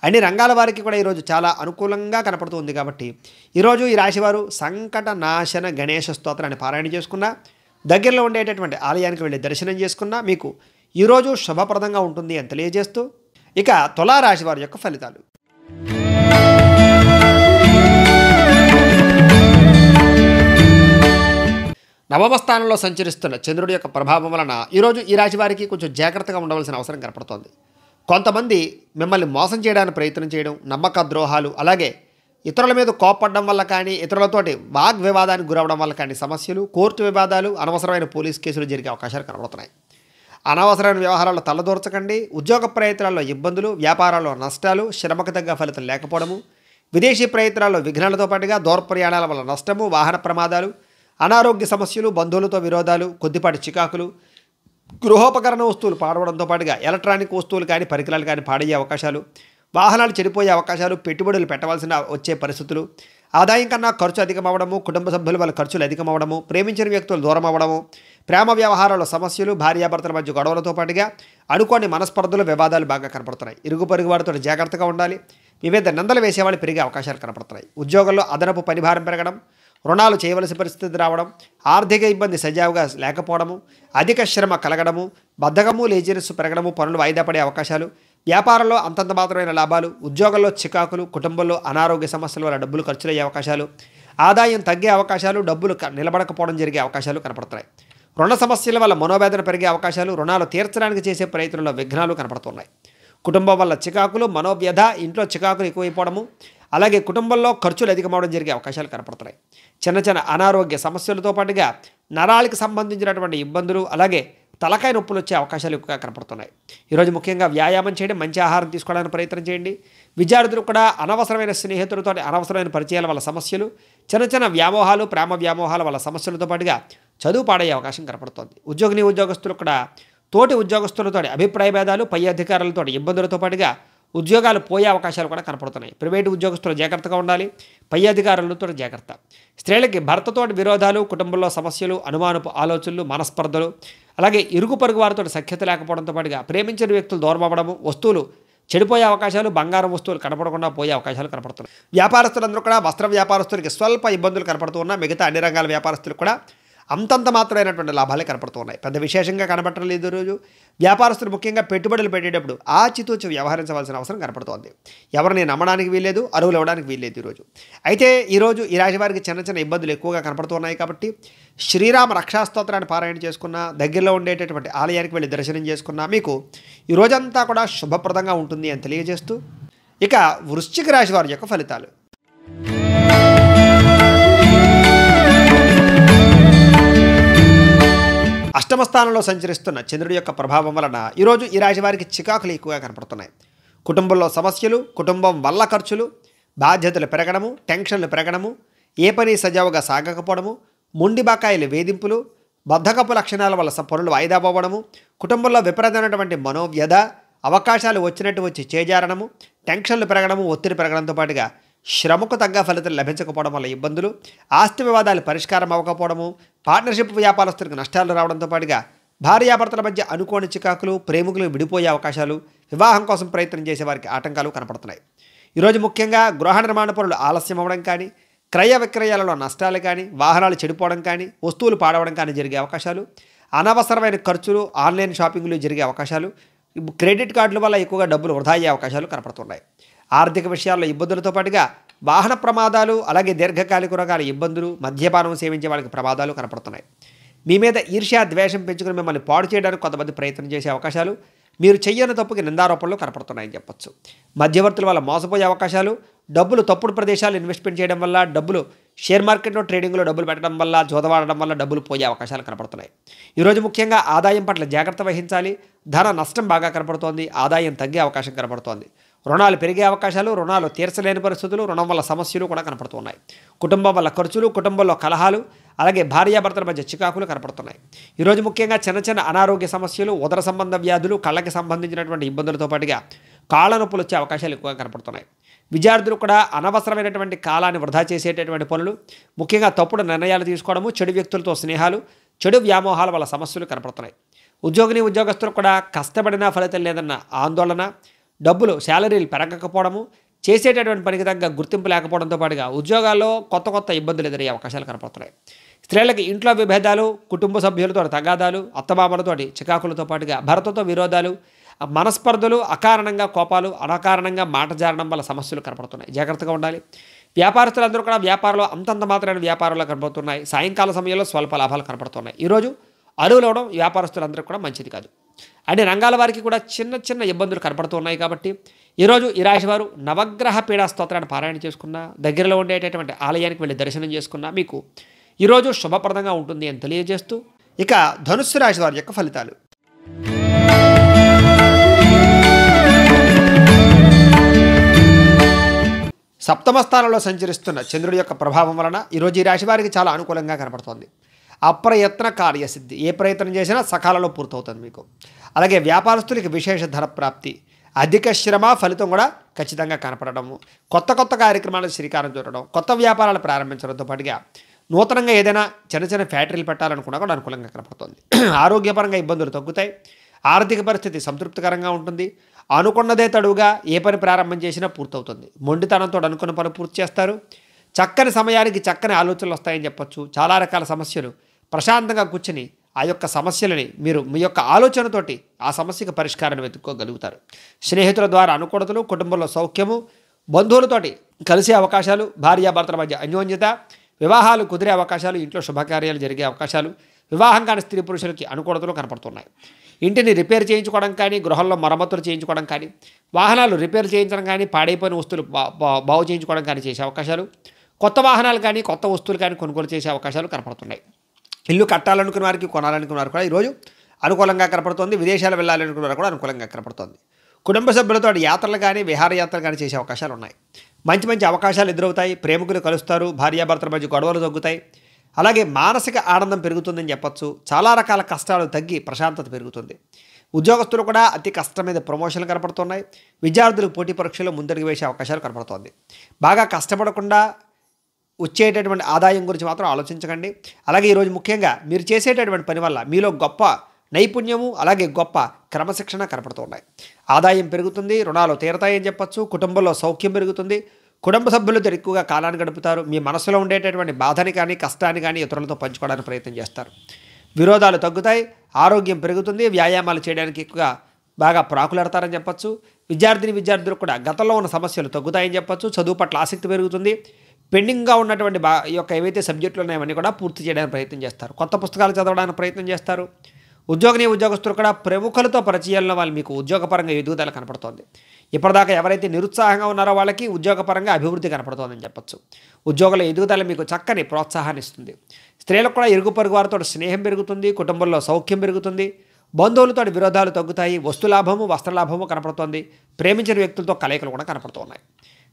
అన్ని రంగాల వారికి కూడా ఈరోజు చాలా అనుకూలంగా కనపడుతుంది కాబట్టి ఈరోజు ఈ రాశివారు సంకట నాశన గణేష స్తోత్రాన్ని పారాయణ చేసుకున్న దగ్గరలో ఉండేటటువంటి ఆలయానికి వెళ్ళి దర్శనం చేసుకున్న మీకు ఈరోజు శుభప్రదంగా ఉంటుంది అని తెలియజేస్తూ ఇక తులారాశి రాశివారి యొక్క ఫలితాలు నవమ స్థానంలో సంచరిస్తున్న చంద్రుడి యొక్క ప్రభావం వలన ఈరోజు ఈ రాశి వారికి కొంచెం జాగ్రత్తగా ఉండవలసిన అవసరం కనపడుతోంది కొంతమంది మిమ్మల్ని మోసం చేయడానికి ప్రయత్నం చేయడం నమ్మక ద్రోహాలు అలాగే ఇతరుల మీద కోపడడం వల్ల కానీ ఇతరులతోటి వాగ్వివాదానికి గురవడం వల్ల కానీ సమస్యలు కోర్టు వివాదాలు అనవసరమైన పోలీస్ కేసులు జరిగే అవకాశాలు కనబడుతున్నాయి అనవసరమైన వ్యవహారాల్లో తలదూర్చకండి ఉద్యోగ ప్రయత్నాల్లో ఇబ్బందులు వ్యాపారాల్లో నష్టాలు శ్రమకు తగ్గ ఫలితం లేకపోవడము విదేశీ ప్రయత్నాల్లో విఘ్నాలతో పాటుగా దూర ప్రయాణాల వల్ల నష్టము వాహన ప్రమాదాలు అనారోగ్య సమస్యలు బంధువులతో విరోధాలు కొద్దిపాటి చికాకులు గృహోపకరణ వస్తువులు పాడవడంతో పాటుగా ఎలక్ట్రానిక్ వస్తువులు కానీ పరికరాలు కానీ పాడయ్యే అవకాశాలు వాహనాలు చెడిపోయే అవకాశాలు పెట్టుబడులు పెట్టవలసిన వచ్చే పరిస్థితులు ఆదాయం కన్నా ఖర్చు అధికమవడము కుటుంబ సభ్యుల వల్ల ఖర్చులు అధికమవడము ప్రేమించిన వ్యక్తులు దూరం అవ్వడము ప్రేమ వ్యవహారాల సమస్యలు భార్యాభర్తల మధ్య గొడవలతో పాటుగా అనుకోని మనస్పర్ధలు వివాదాలు బాగా కనపడుతున్నాయి ఇరుగు పొరుగు వాడితో జాగ్రత్తగా ఉండాలి వివిధ నందలు నిందలు వేసేవాళ్ళు పెరిగే అవకాశాలు కనపడుతున్నాయి ఉద్యోగంలో అదనపు పనిభారం పెరగడం రుణాలు చేయవలసిన పరిస్థితి రావడం ఆర్థిక ఇబ్బంది సజావుగా లేకపోవడము అధిక శ్రమ కలగడము బద్ధకము లేజినెస్ పెరగడము పనులు వాయిదా పడే అవకాశాలు వ్యాపారంలో అంతంత మాత్రమైన లాభాలు ఉద్యోగంలో చికాకులు కుటుంబంలో అనారోగ్య సమస్యల వల్ల డబ్బులు ఖర్చులయ్యే అవకాశాలు ఆదాయం తగ్గే అవకాశాలు డబ్బులు నిలబడకపోవడం జరిగే అవకాశాలు కనపడుతున్నాయి రుణ సమస్యల వల్ల మనోవేదన పెరిగే అవకాశాలు రుణాలు తీర్చడానికి చేసే ప్రయత్నంలో విఘ్నాలు కనపడుతున్నాయి కుటుంబం వల్ల చికాకులు మనోవ్యధ ఇంట్లో చికాకులు ఎక్కువైపోవడము అలాగే కుటుంబంలో ఖర్చులు అధికమవడం జరిగే అవకాశాలు కనపడుతున్నాయి చిన్న చిన్న అనారోగ్య సమస్యలతో పాటుగా నరాలకు సంబంధించినటువంటి ఇబ్బందులు అలాగే తలకాయ నొప్పులు వచ్చే అవకాశాలు ఎక్కువగా కనపడుతున్నాయి ఈరోజు ముఖ్యంగా వ్యాయామం చేయండి మంచి ఆహారం తీసుకోవడానికి ప్రయత్నం చేయండి విద్యార్థులు కూడా అనవసరమైన స్నేహితులతో అనవసరమైన పరిచయాల వల్ల సమస్యలు చిన్న చిన్న వ్యామోహాలు ప్రేమ వ్యామోహాల వల్ల సమస్యలతో పాటుగా చదువు పాడయ్యే అవకాశం కనపడుతోంది ఉద్యోగిని ఉద్యోగస్తులు కూడా తోటి ఉద్యోగస్తులతో అభిప్రాయ భేదాలు పై అధికారులతో ఇబ్బందులతో పాటుగా ఉద్యోగాలు పోయే అవకాశాలు కూడా కనపడుతున్నాయి ప్రైవేటు ఉద్యోగస్తులు జాగ్రత్తగా ఉండాలి పై అధికారులతో జాగ్రత్త స్త్రీలకి భర్తతోటి విరోధాలు కుటుంబంలో సమస్యలు అనుమానపు ఆలోచనలు మనస్పర్ధలు అలాగే ఇరుగు పరుగు వారితో సఖ్యత లేకపోవడంతో పాటుగా ప్రేమించిన వ్యక్తులు దూరం అవ్వడము వస్తువులు చెడిపోయే అవకాశాలు బంగారం వస్తువులు కనపడకుండా పోయే అవకాశాలు కనపడుతున్నాయి వ్యాపారస్తులందరూ కూడా వస్త్ర వ్యాపారస్తులకి స్వల్ప ఇబ్బందులు కనపడుతున్నా మిగతా అన్ని రంగాల వ్యాపారస్తులు కూడా అంతంత మాత్రమైనటువంటి లాభాలే కనపడుతున్నాయి పెద్ద విశేషంగా లేదు రోజు వ్యాపారస్తులు ముఖ్యంగా పెట్టుబడులు పెట్టేటప్పుడు ఆచితూచి వ్యవహరించవలసిన అవసరం కనపడుతోంది ఎవరిని నమ్మడానికి వీల్లేదు అరువులు ఇవ్వడానికి వీల్లేదు ఈరోజు అయితే ఈరోజు ఈ రాశి వారికి చిన్న చిన్న ఇబ్బందులు ఎక్కువగా కనపడుతున్నాయి కాబట్టి శ్రీరామ రక్షాస్తోత్రాన్ని పారాయణ చేసుకున్న దగ్గరలో ఉండేటటువంటి ఆలయానికి వెళ్ళి దర్శనం చేసుకున్న మీకు ఈ రోజంతా కూడా శుభప్రదంగా ఉంటుంది అని తెలియజేస్తూ ఇక వృశ్చిక రాశి వారి యొక్క ఫలితాలు అష్టమ స్థానంలో సంచరిస్తున్న చంద్రుడి యొక్క ప్రభావం వలన ఈరోజు ఈ రాశి వారికి చికాకులు ఎక్కువగా కనపడుతున్నాయి కుటుంబంలో సమస్యలు కుటుంబం వల్ల ఖర్చులు బాధ్యతలు పెరగడము టెన్షన్లు పెరగడము ఏ పని సజావుగా సాగకపోవడము ముండి బకాయిలు వేధింపులు బద్ధకపు లక్షణాల వల్ల పనులు వాయిదా పోవడము కుటుంబంలో విపరీతమైనటువంటి మనోవ్యధ అవకాశాలు వచ్చినట్టు వచ్చి చేజారడము టెన్షన్లు పెరగడము ఒత్తిడి పెరగడంతో పాటుగా శ్రమకు తగ్గ ఫలితం లభించకపోవడం వల్ల ఇబ్బందులు ఆస్తి వివాదాలు పరిష్కారం అవ్వకపోవడము పార్ట్నర్షిప్ వ్యాపారస్తులకు నష్టాలు రావడంతో పాటుగా భార్యాభర్తల మధ్య అనుకోని చికాకులు ప్రేమికులు విడిపోయే అవకాశాలు వివాహం కోసం ప్రయత్నం చేసే వారికి ఆటంకాలు కనపడుతున్నాయి ఈరోజు ముఖ్యంగా గృహ నిర్మాణ పనులు ఆలస్యం అవ్వడం కానీ క్రయ విక్రయాలలో నష్టాలు కానీ వాహనాలు చెడిపోవడం కానీ వస్తువులు పాడవడం కానీ జరిగే అవకాశాలు అనవసరమైన ఖర్చులు ఆన్లైన్ షాపింగ్లు జరిగే అవకాశాలు క్రెడిట్ కార్డుల వల్ల ఎక్కువగా డబ్బులు వృధా అయ్యే అవకాశాలు కనపడుతున్నాయి ఆర్థిక విషయాల్లో ఇబ్బందులతో పాటుగా వాహన ప్రమాదాలు అలాగే దీర్ఘకాలిక రకాల ఇబ్బందులు మద్యపానం సేవించే వాళ్ళకి ప్రమాదాలు కనపడుతున్నాయి మీ మీద ఈర్ష్య ద్వేషం పెంచుకుని మిమ్మల్ని పాడు చేయడానికి కొంతమంది ప్రయత్నం చేసే అవకాశాలు మీరు చెయ్యని తప్పుకి నిందారోపణలు కనపడుతున్నాయని చెప్పొచ్చు మధ్యవర్తుల వల్ల మోసపోయే అవకాశాలు డబ్బులు తప్పుడు ప్రదేశాలు ఇన్వెస్ట్మెంట్ చేయడం వల్ల డబ్బులు షేర్ మార్కెట్లో ట్రేడింగ్లో డబ్బులు పెట్టడం వల్ల జోదవాడడం వల్ల డబ్బులు పోయే అవకాశాలు కనపడుతున్నాయి ఈరోజు ముఖ్యంగా ఆదాయం పట్ల జాగ్రత్త వహించాలి ధన నష్టం బాగా కనపడుతోంది ఆదాయం తగ్గే అవకాశం కనపడుతోంది రుణాలు పెరిగే అవకాశాలు రుణాలు తీర్చలేని పరిస్థితులు రుణం వల్ల సమస్యలు కూడా కనపడుతున్నాయి కుటుంబం వల్ల ఖర్చులు కుటుంబంలో కలహాలు అలాగే భార్యాభర్తల మధ్య చికాకులు కనపడుతున్నాయి ఈరోజు ముఖ్యంగా చిన్న చిన్న అనారోగ్య సమస్యలు ఉదర సంబంధ వ్యాధులు కళ్ళకి సంబంధించినటువంటి ఇబ్బందులతో పాటుగా కాళ్ళ నొప్పులు వచ్చే అవకాశాలు ఎక్కువగా కనపడుతున్నాయి విద్యార్థులు కూడా అనవసరమైనటువంటి కాలాన్ని వృధా చేసేటటువంటి పనులు ముఖ్యంగా తప్పుడు నిర్ణయాలు తీసుకోవడము చెడు వ్యక్తులతో స్నేహాలు చెడు వ్యామోహాల వల్ల సమస్యలు కనపడుతున్నాయి ఉద్యోగిని ఉద్యోగస్తులు కూడా కష్టపడినా ఫలితం లేదన్న ఆందోళన డబ్బులు శాలరీలు పెరగకపోవడము చేసేటటువంటి పనికి తగ్గ గుర్తింపు లేకపోవడంతో పాటుగా ఉద్యోగాల్లో కొత్త కొత్త ఇబ్బందులు ఎదురయ్యే అవకాశాలు కనపడుతున్నాయి స్త్రీలకు ఇంట్లో విభేదాలు కుటుంబ సభ్యులతో తగాదాలు అత్తమామలతోటి చికాకులతో పాటుగా భర్తతో విరోధాలు మనస్పర్ధలు అకారణంగా కోపాలు అనకారణంగా మాట జారడం వల్ల సమస్యలు కనపడుతున్నాయి జాగ్రత్తగా ఉండాలి వ్యాపారస్తులందరూ కూడా వ్యాపారంలో అంతంత మాత్రమైన వ్యాపారంలో కనపడుతున్నాయి సాయంకాల సమయంలో స్వల్ప లాభాలు కనపడుతున్నాయి ఈరోజు అరువులవడం వ్యాపారస్తులందరూ కూడా మంచిది కాదు అన్ని రంగాల వారికి కూడా చిన్న చిన్న ఇబ్బందులు కనపడుతూ ఉన్నాయి కాబట్టి ఈరోజు ఈ రాశి వారు నవగ్రహ పీడా స్తోత్రాన్ని పారాయణ చేసుకున్న దగ్గరలో ఉండేటటువంటి ఆలయానికి వెళ్ళి దర్శనం చేసుకున్న మీకు ఈరోజు శుభప్రదంగా ఉంటుంది అని తెలియజేస్తూ ఇక ధనుస్సు రాశి వారి యొక్క ఫలితాలు సప్తమ స్థానంలో సంచరిస్తున్న చంద్రుడి యొక్క ప్రభావం వలన ఈరోజు ఈ రాశి వారికి చాలా అనుకూలంగా కనపడుతోంది అప్రయత్న కార్యసిద్ధి ఏ ప్రయత్నం చేసినా సకాలంలో పూర్తవుతుంది మీకు అలాగే వ్యాపారస్తులకి విశేష ధర ప్రాప్తి అధిక శ్రమ ఫలితం కూడా ఖచ్చితంగా కనపడడము కొత్త కొత్త కార్యక్రమాలకు శ్రీకారం చూడడం కొత్త వ్యాపారాలు ప్రారంభించడంతో పాటుగా నూతనంగా ఏదైనా చిన్న చిన్న ఫ్యాక్టరీలు పెట్టాలనుకున్నా కూడా అనుకూలంగా కనపడుతుంది ఆరోగ్యపరంగా ఇబ్బందులు తగ్గుతాయి ఆర్థిక పరిస్థితి సంతృప్తికరంగా ఉంటుంది అనుకున్నదే తడువుగా ఏ పని ప్రారంభం చేసినా పూర్తవుతుంది మొండితనంతో అనుకున్న పని పూర్తి చేస్తారు చక్కని సమయానికి చక్కని ఆలోచనలు వస్తాయని చెప్పొచ్చు చాలా రకాల సమస్యలు ప్రశాంతంగా కూర్చుని ఆ యొక్క సమస్యలని మీరు మీ యొక్క ఆలోచనతోటి ఆ సమస్యకు పరిష్కారం వెతుక్కోగలుగుతారు స్నేహితుల ద్వారా అనుకూలతలు కుటుంబంలో సౌఖ్యము బంధువులతోటి కలిసే అవకాశాలు భార్యాభర్తల మధ్య అన్యోన్యత వివాహాలు కుదిరే అవకాశాలు ఇంట్లో శుభకార్యాలు జరిగే అవకాశాలు వివాహం కాని స్త్రీ పురుషులకి అనుకూలతలు కనపడుతున్నాయి ఇంటిని రిపేర్ చేయించుకోవడం కానీ గృహంలో మరమ్మతులు చేయించుకోవడం కానీ వాహనాలు రిపేర్ చేయించడం కానీ పాడైపోయిన వస్తువులు బాగు చేయించుకోవడం కానీ చేసే అవకాశాలు కొత్త వాహనాలు కానీ కొత్త వస్తువులు కానీ కొనుగోలు చేసే అవకాశాలు కనపడుతున్నాయి ఇల్లు కట్టాలనుకున్న వారికి కొనాలనుకున్న వారు కూడా ఈరోజు అనుకూలంగా కనపడుతుంది విదేశాలు వెళ్ళాలనుకున్న వారు కూడా అనుకూలంగా కనపడుతుంది కుటుంబ సభ్యులతో యాత్రలు కానీ విహారయాత్రలు కానీ చేసే అవకాశాలు ఉన్నాయి మంచి మంచి అవకాశాలు ఎదురవుతాయి ప్రేమికులు కలుస్తారు భార్యాభర్తల మధ్య గొడవలు తగ్గుతాయి అలాగే మానసిక ఆనందం పెరుగుతుందని చెప్పచ్చు చాలా రకాల కష్టాలు తగ్గి ప్రశాంతత పెరుగుతుంది ఉద్యోగస్తులు కూడా అతి కష్టం మీద ప్రమోషన్లు కనపడుతున్నాయి విద్యార్థులు పోటీ పరీక్షలు ముందడుగు వేసే అవకాశాలు కనపడుతోంది బాగా కష్టపడకుండా వచ్చేటటువంటి ఆదాయం గురించి మాత్రం ఆలోచించకండి అలాగే ఈరోజు ముఖ్యంగా మీరు చేసేటటువంటి పని వల్ల మీలో గొప్ప నైపుణ్యము అలాగే గొప్ప క్రమశిక్షణ కనపడుతున్నాయి ఆదాయం పెరుగుతుంది రుణాలు తీరతాయని చెప్పచ్చు కుటుంబంలో సౌఖ్యం పెరుగుతుంది కుటుంబ సభ్యులతో ఎక్కువగా కాలాన్ని గడుపుతారు మీ మనసులో ఉండేటటువంటి బాధని కానీ కష్టాన్ని కానీ ఇతరులతో పంచుకోవడానికి ప్రయత్నం చేస్తారు విరోధాలు తగ్గుతాయి ఆరోగ్యం పెరుగుతుంది వ్యాయామాలు చేయడానికి ఎక్కువగా బాగా ప్రాకులాడతారని చెప్పచ్చు విద్యార్థిని విద్యార్థులకు కూడా గతంలో ఉన్న సమస్యలు తగ్గుతాయని చెప్పచ్చు చదువు పట్ల ఆసక్తి పెరుగుతుంది పెండింగ్గా ఉన్నటువంటి బా యొక్క ఏవైతే సబ్జెక్టులు అవన్నీ కూడా పూర్తి చేయడానికి ప్రయత్నం చేస్తారు కొత్త పుస్తకాలు చదవడానికి ప్రయత్నం చేస్తారు ఉద్యోగిని ఉద్యోగస్తులు కూడా ప్రముఖులతో పరిచయంలో వాళ్ళు మీకు ఉద్యోగపరంగా ఎదుగుదల కనపడుతోంది ఇప్పటిదాకా ఎవరైతే నిరుత్సాహంగా ఉన్నారో వాళ్ళకి ఉద్యోగపరంగా అభివృద్ధి కనపడుతోందని చెప్పచ్చు ఉద్యోగుల ఎదుగుదల మీకు చక్కని ప్రోత్సాహాన్ని ఇస్తుంది స్త్రీలకు కూడా ఇరుగు పొరుగు వారితో స్నేహం పెరుగుతుంది కుటుంబంలో సౌఖ్యం పెరుగుతుంది బంధువులతో విరోధాలు తగ్గుతాయి వస్తులాభము వస్త్రలాభము కనపడుతోంది ప్రేమించిన వ్యక్తులతో కలయికలు కూడా కనపడుతున్నాయి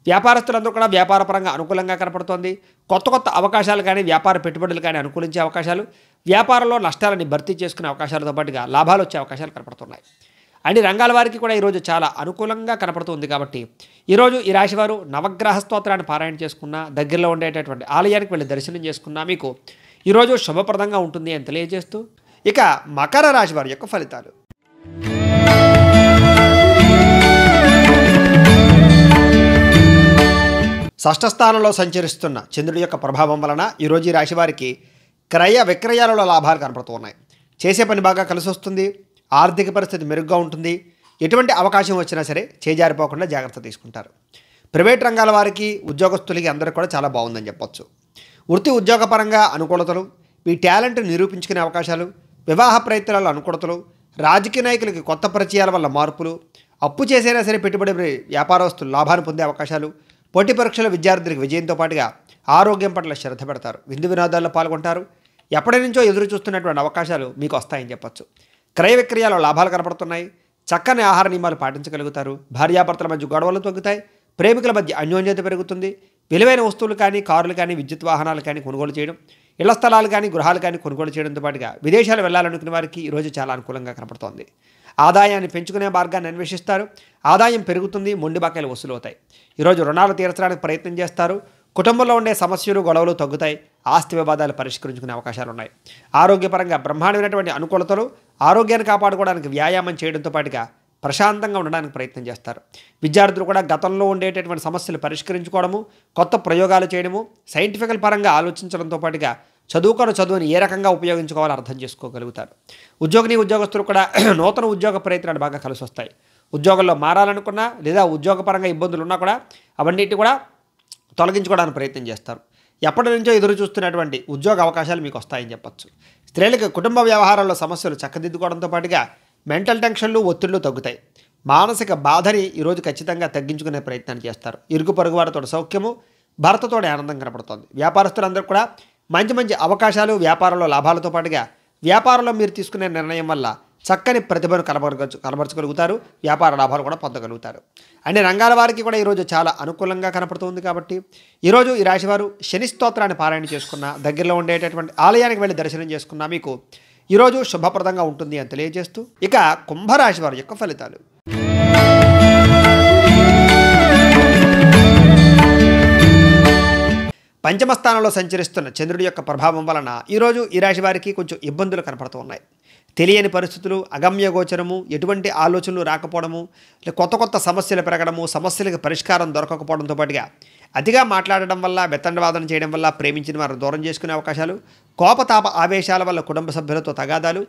వ్యాపారస్తులందరూ కూడా వ్యాపార పరంగా అనుకూలంగా కనపడుతోంది కొత్త కొత్త అవకాశాలు కానీ వ్యాపార పెట్టుబడులు కానీ అనుకూలించే అవకాశాలు వ్యాపారంలో నష్టాలని భర్తీ చేసుకునే అవకాశాలతో పాటుగా లాభాలు వచ్చే అవకాశాలు కనపడుతున్నాయి అన్ని రంగాల వారికి కూడా ఈరోజు చాలా అనుకూలంగా కనపడుతుంది కాబట్టి ఈరోజు ఈ రాశివారు నవగ్రహ స్తోత్రాన్ని పారాయణ చేసుకున్న దగ్గరలో ఉండేటటువంటి ఆలయానికి వెళ్ళి దర్శనం చేసుకున్నా మీకు ఈరోజు శుభప్రదంగా ఉంటుంది అని తెలియజేస్తూ ఇక మకర రాశి వారి యొక్క ఫలితాలు షష్టస్థానంలో సంచరిస్తున్న చంద్రుడి యొక్క ప్రభావం వలన ఈరోజు ఈ రాశివారికి క్రయ విక్రయాలలో లాభాలు కనపడుతున్నాయి చేసే పని బాగా కలిసి వస్తుంది ఆర్థిక పరిస్థితి మెరుగ్గా ఉంటుంది ఎటువంటి అవకాశం వచ్చినా సరే చేజారిపోకుండా జాగ్రత్త తీసుకుంటారు ప్రైవేట్ రంగాల వారికి ఉద్యోగస్తులకి అందరికీ కూడా చాలా బాగుందని చెప్పొచ్చు వృత్తి ఉద్యోగపరంగా అనుకూలతలు మీ టాలెంట్ నిరూపించుకునే అవకాశాలు వివాహ ప్రయత్నాల అనుకూలతలు రాజకీయ నాయకులకి కొత్త పరిచయాల వల్ల మార్పులు అప్పు చేసైనా సరే పెట్టుబడి వ్యాపారస్తులు లాభాలు పొందే అవకాశాలు పోటీ పరీక్షల విద్యార్థులకు విజయంతో పాటుగా ఆరోగ్యం పట్ల శ్రద్ధ పెడతారు విందు వినోదాల్లో పాల్గొంటారు ఎప్పటి నుంచో ఎదురు చూస్తున్నటువంటి అవకాశాలు మీకు వస్తాయని చెప్పచ్చు క్రయ విక్రయాలు లాభాలు కనపడుతున్నాయి చక్కని ఆహార నియమాలు పాటించగలుగుతారు భార్యాభర్తల మధ్య గొడవలు తగ్గుతాయి ప్రేమికుల మధ్య అన్యోన్యత పెరుగుతుంది విలువైన వస్తువులు కానీ కార్లు కానీ విద్యుత్ వాహనాలు కానీ కొనుగోలు చేయడం ఇళ్ల స్థలాలు కానీ గృహాలు కానీ కొనుగోలు చేయడంతో పాటుగా విదేశాలు వెళ్ళాలనుకునే వారికి ఈరోజు చాలా అనుకూలంగా కనపడుతోంది ఆదాయాన్ని పెంచుకునే మార్గాన్ని అన్వేషిస్తారు ఆదాయం పెరుగుతుంది మొండి బకాయిలు వసూలు అవుతాయి ఈరోజు రుణాలు తీర్చడానికి ప్రయత్నం చేస్తారు కుటుంబంలో ఉండే సమస్యలు గొడవలు తగ్గుతాయి ఆస్తి వివాదాలు పరిష్కరించుకునే అవకాశాలు ఉన్నాయి ఆరోగ్యపరంగా బ్రహ్మాండమైనటువంటి అనుకూలతలు ఆరోగ్యాన్ని కాపాడుకోవడానికి వ్యాయామం చేయడంతో పాటుగా ప్రశాంతంగా ఉండడానికి ప్రయత్నం చేస్తారు విద్యార్థులు కూడా గతంలో ఉండేటటువంటి సమస్యలు పరిష్కరించుకోవడము కొత్త ప్రయోగాలు చేయడము సైంటిఫికల్ పరంగా ఆలోచించడంతో పాటుగా చదువుకొని చదువుని ఏ రకంగా ఉపయోగించుకోవాలో అర్థం చేసుకోగలుగుతారు ఉద్యోగిని ఉద్యోగస్తులు కూడా నూతన ఉద్యోగ ప్రయత్నాలు బాగా కలిసి వస్తాయి ఉద్యోగంలో మారాలనుకున్నా లేదా ఉద్యోగపరంగా ఇబ్బందులు ఉన్నా కూడా అవన్నిటి కూడా తొలగించుకోవడానికి ప్రయత్నం చేస్తారు ఎప్పటి నుంచో ఎదురు చూస్తున్నటువంటి ఉద్యోగ అవకాశాలు మీకు వస్తాయని చెప్పచ్చు స్త్రీలకు కుటుంబ వ్యవహారాల్లో సమస్యలు చక్కదిద్దుకోవడంతో పాటుగా మెంటల్ టెన్షన్లు ఒత్తిళ్లు తగ్గుతాయి మానసిక బాధని ఈరోజు ఖచ్చితంగా తగ్గించుకునే ప్రయత్నం చేస్తారు ఇరుగు పొరుగు సౌఖ్యము భర్తతో ఆనందం కనపడుతుంది వ్యాపారస్తులందరూ కూడా మంచి మంచి అవకాశాలు వ్యాపారంలో లాభాలతో పాటుగా వ్యాపారంలో మీరు తీసుకునే నిర్ణయం వల్ల చక్కని ప్రతిభను కనబరచ కనబరచగలుగుతారు వ్యాపార లాభాలు కూడా పొందగలుగుతారు అన్ని రంగాల వారికి కూడా ఈరోజు చాలా అనుకూలంగా కనపడుతుంది కాబట్టి ఈరోజు ఈ రాశివారు శని స్తోత్రాన్ని పారాయణ చేసుకున్న దగ్గరలో ఉండేటటువంటి ఆలయానికి వెళ్ళి దర్శనం చేసుకున్నా మీకు ఈరోజు శుభప్రదంగా ఉంటుంది అని తెలియజేస్తూ ఇక కుంభరాశి వారి యొక్క ఫలితాలు పంచమ స్థానంలో సంచరిస్తున్న చంద్రుడి యొక్క ప్రభావం వలన ఈరోజు ఈ రాశి వారికి కొంచెం ఇబ్బందులు కనపడుతూ ఉన్నాయి తెలియని పరిస్థితులు అగమ్యగోచరము ఎటువంటి ఆలోచనలు రాకపోవడము కొత్త కొత్త సమస్యలు పెరగడము సమస్యలకు పరిష్కారం దొరకకపోవడంతో పాటుగా అతిగా మాట్లాడడం వల్ల వెత్తండవాదన చేయడం వల్ల ప్రేమించిన వారు దూరం చేసుకునే అవకాశాలు కోపతాప ఆవేశాల వల్ల కుటుంబ సభ్యులతో తగాదాలు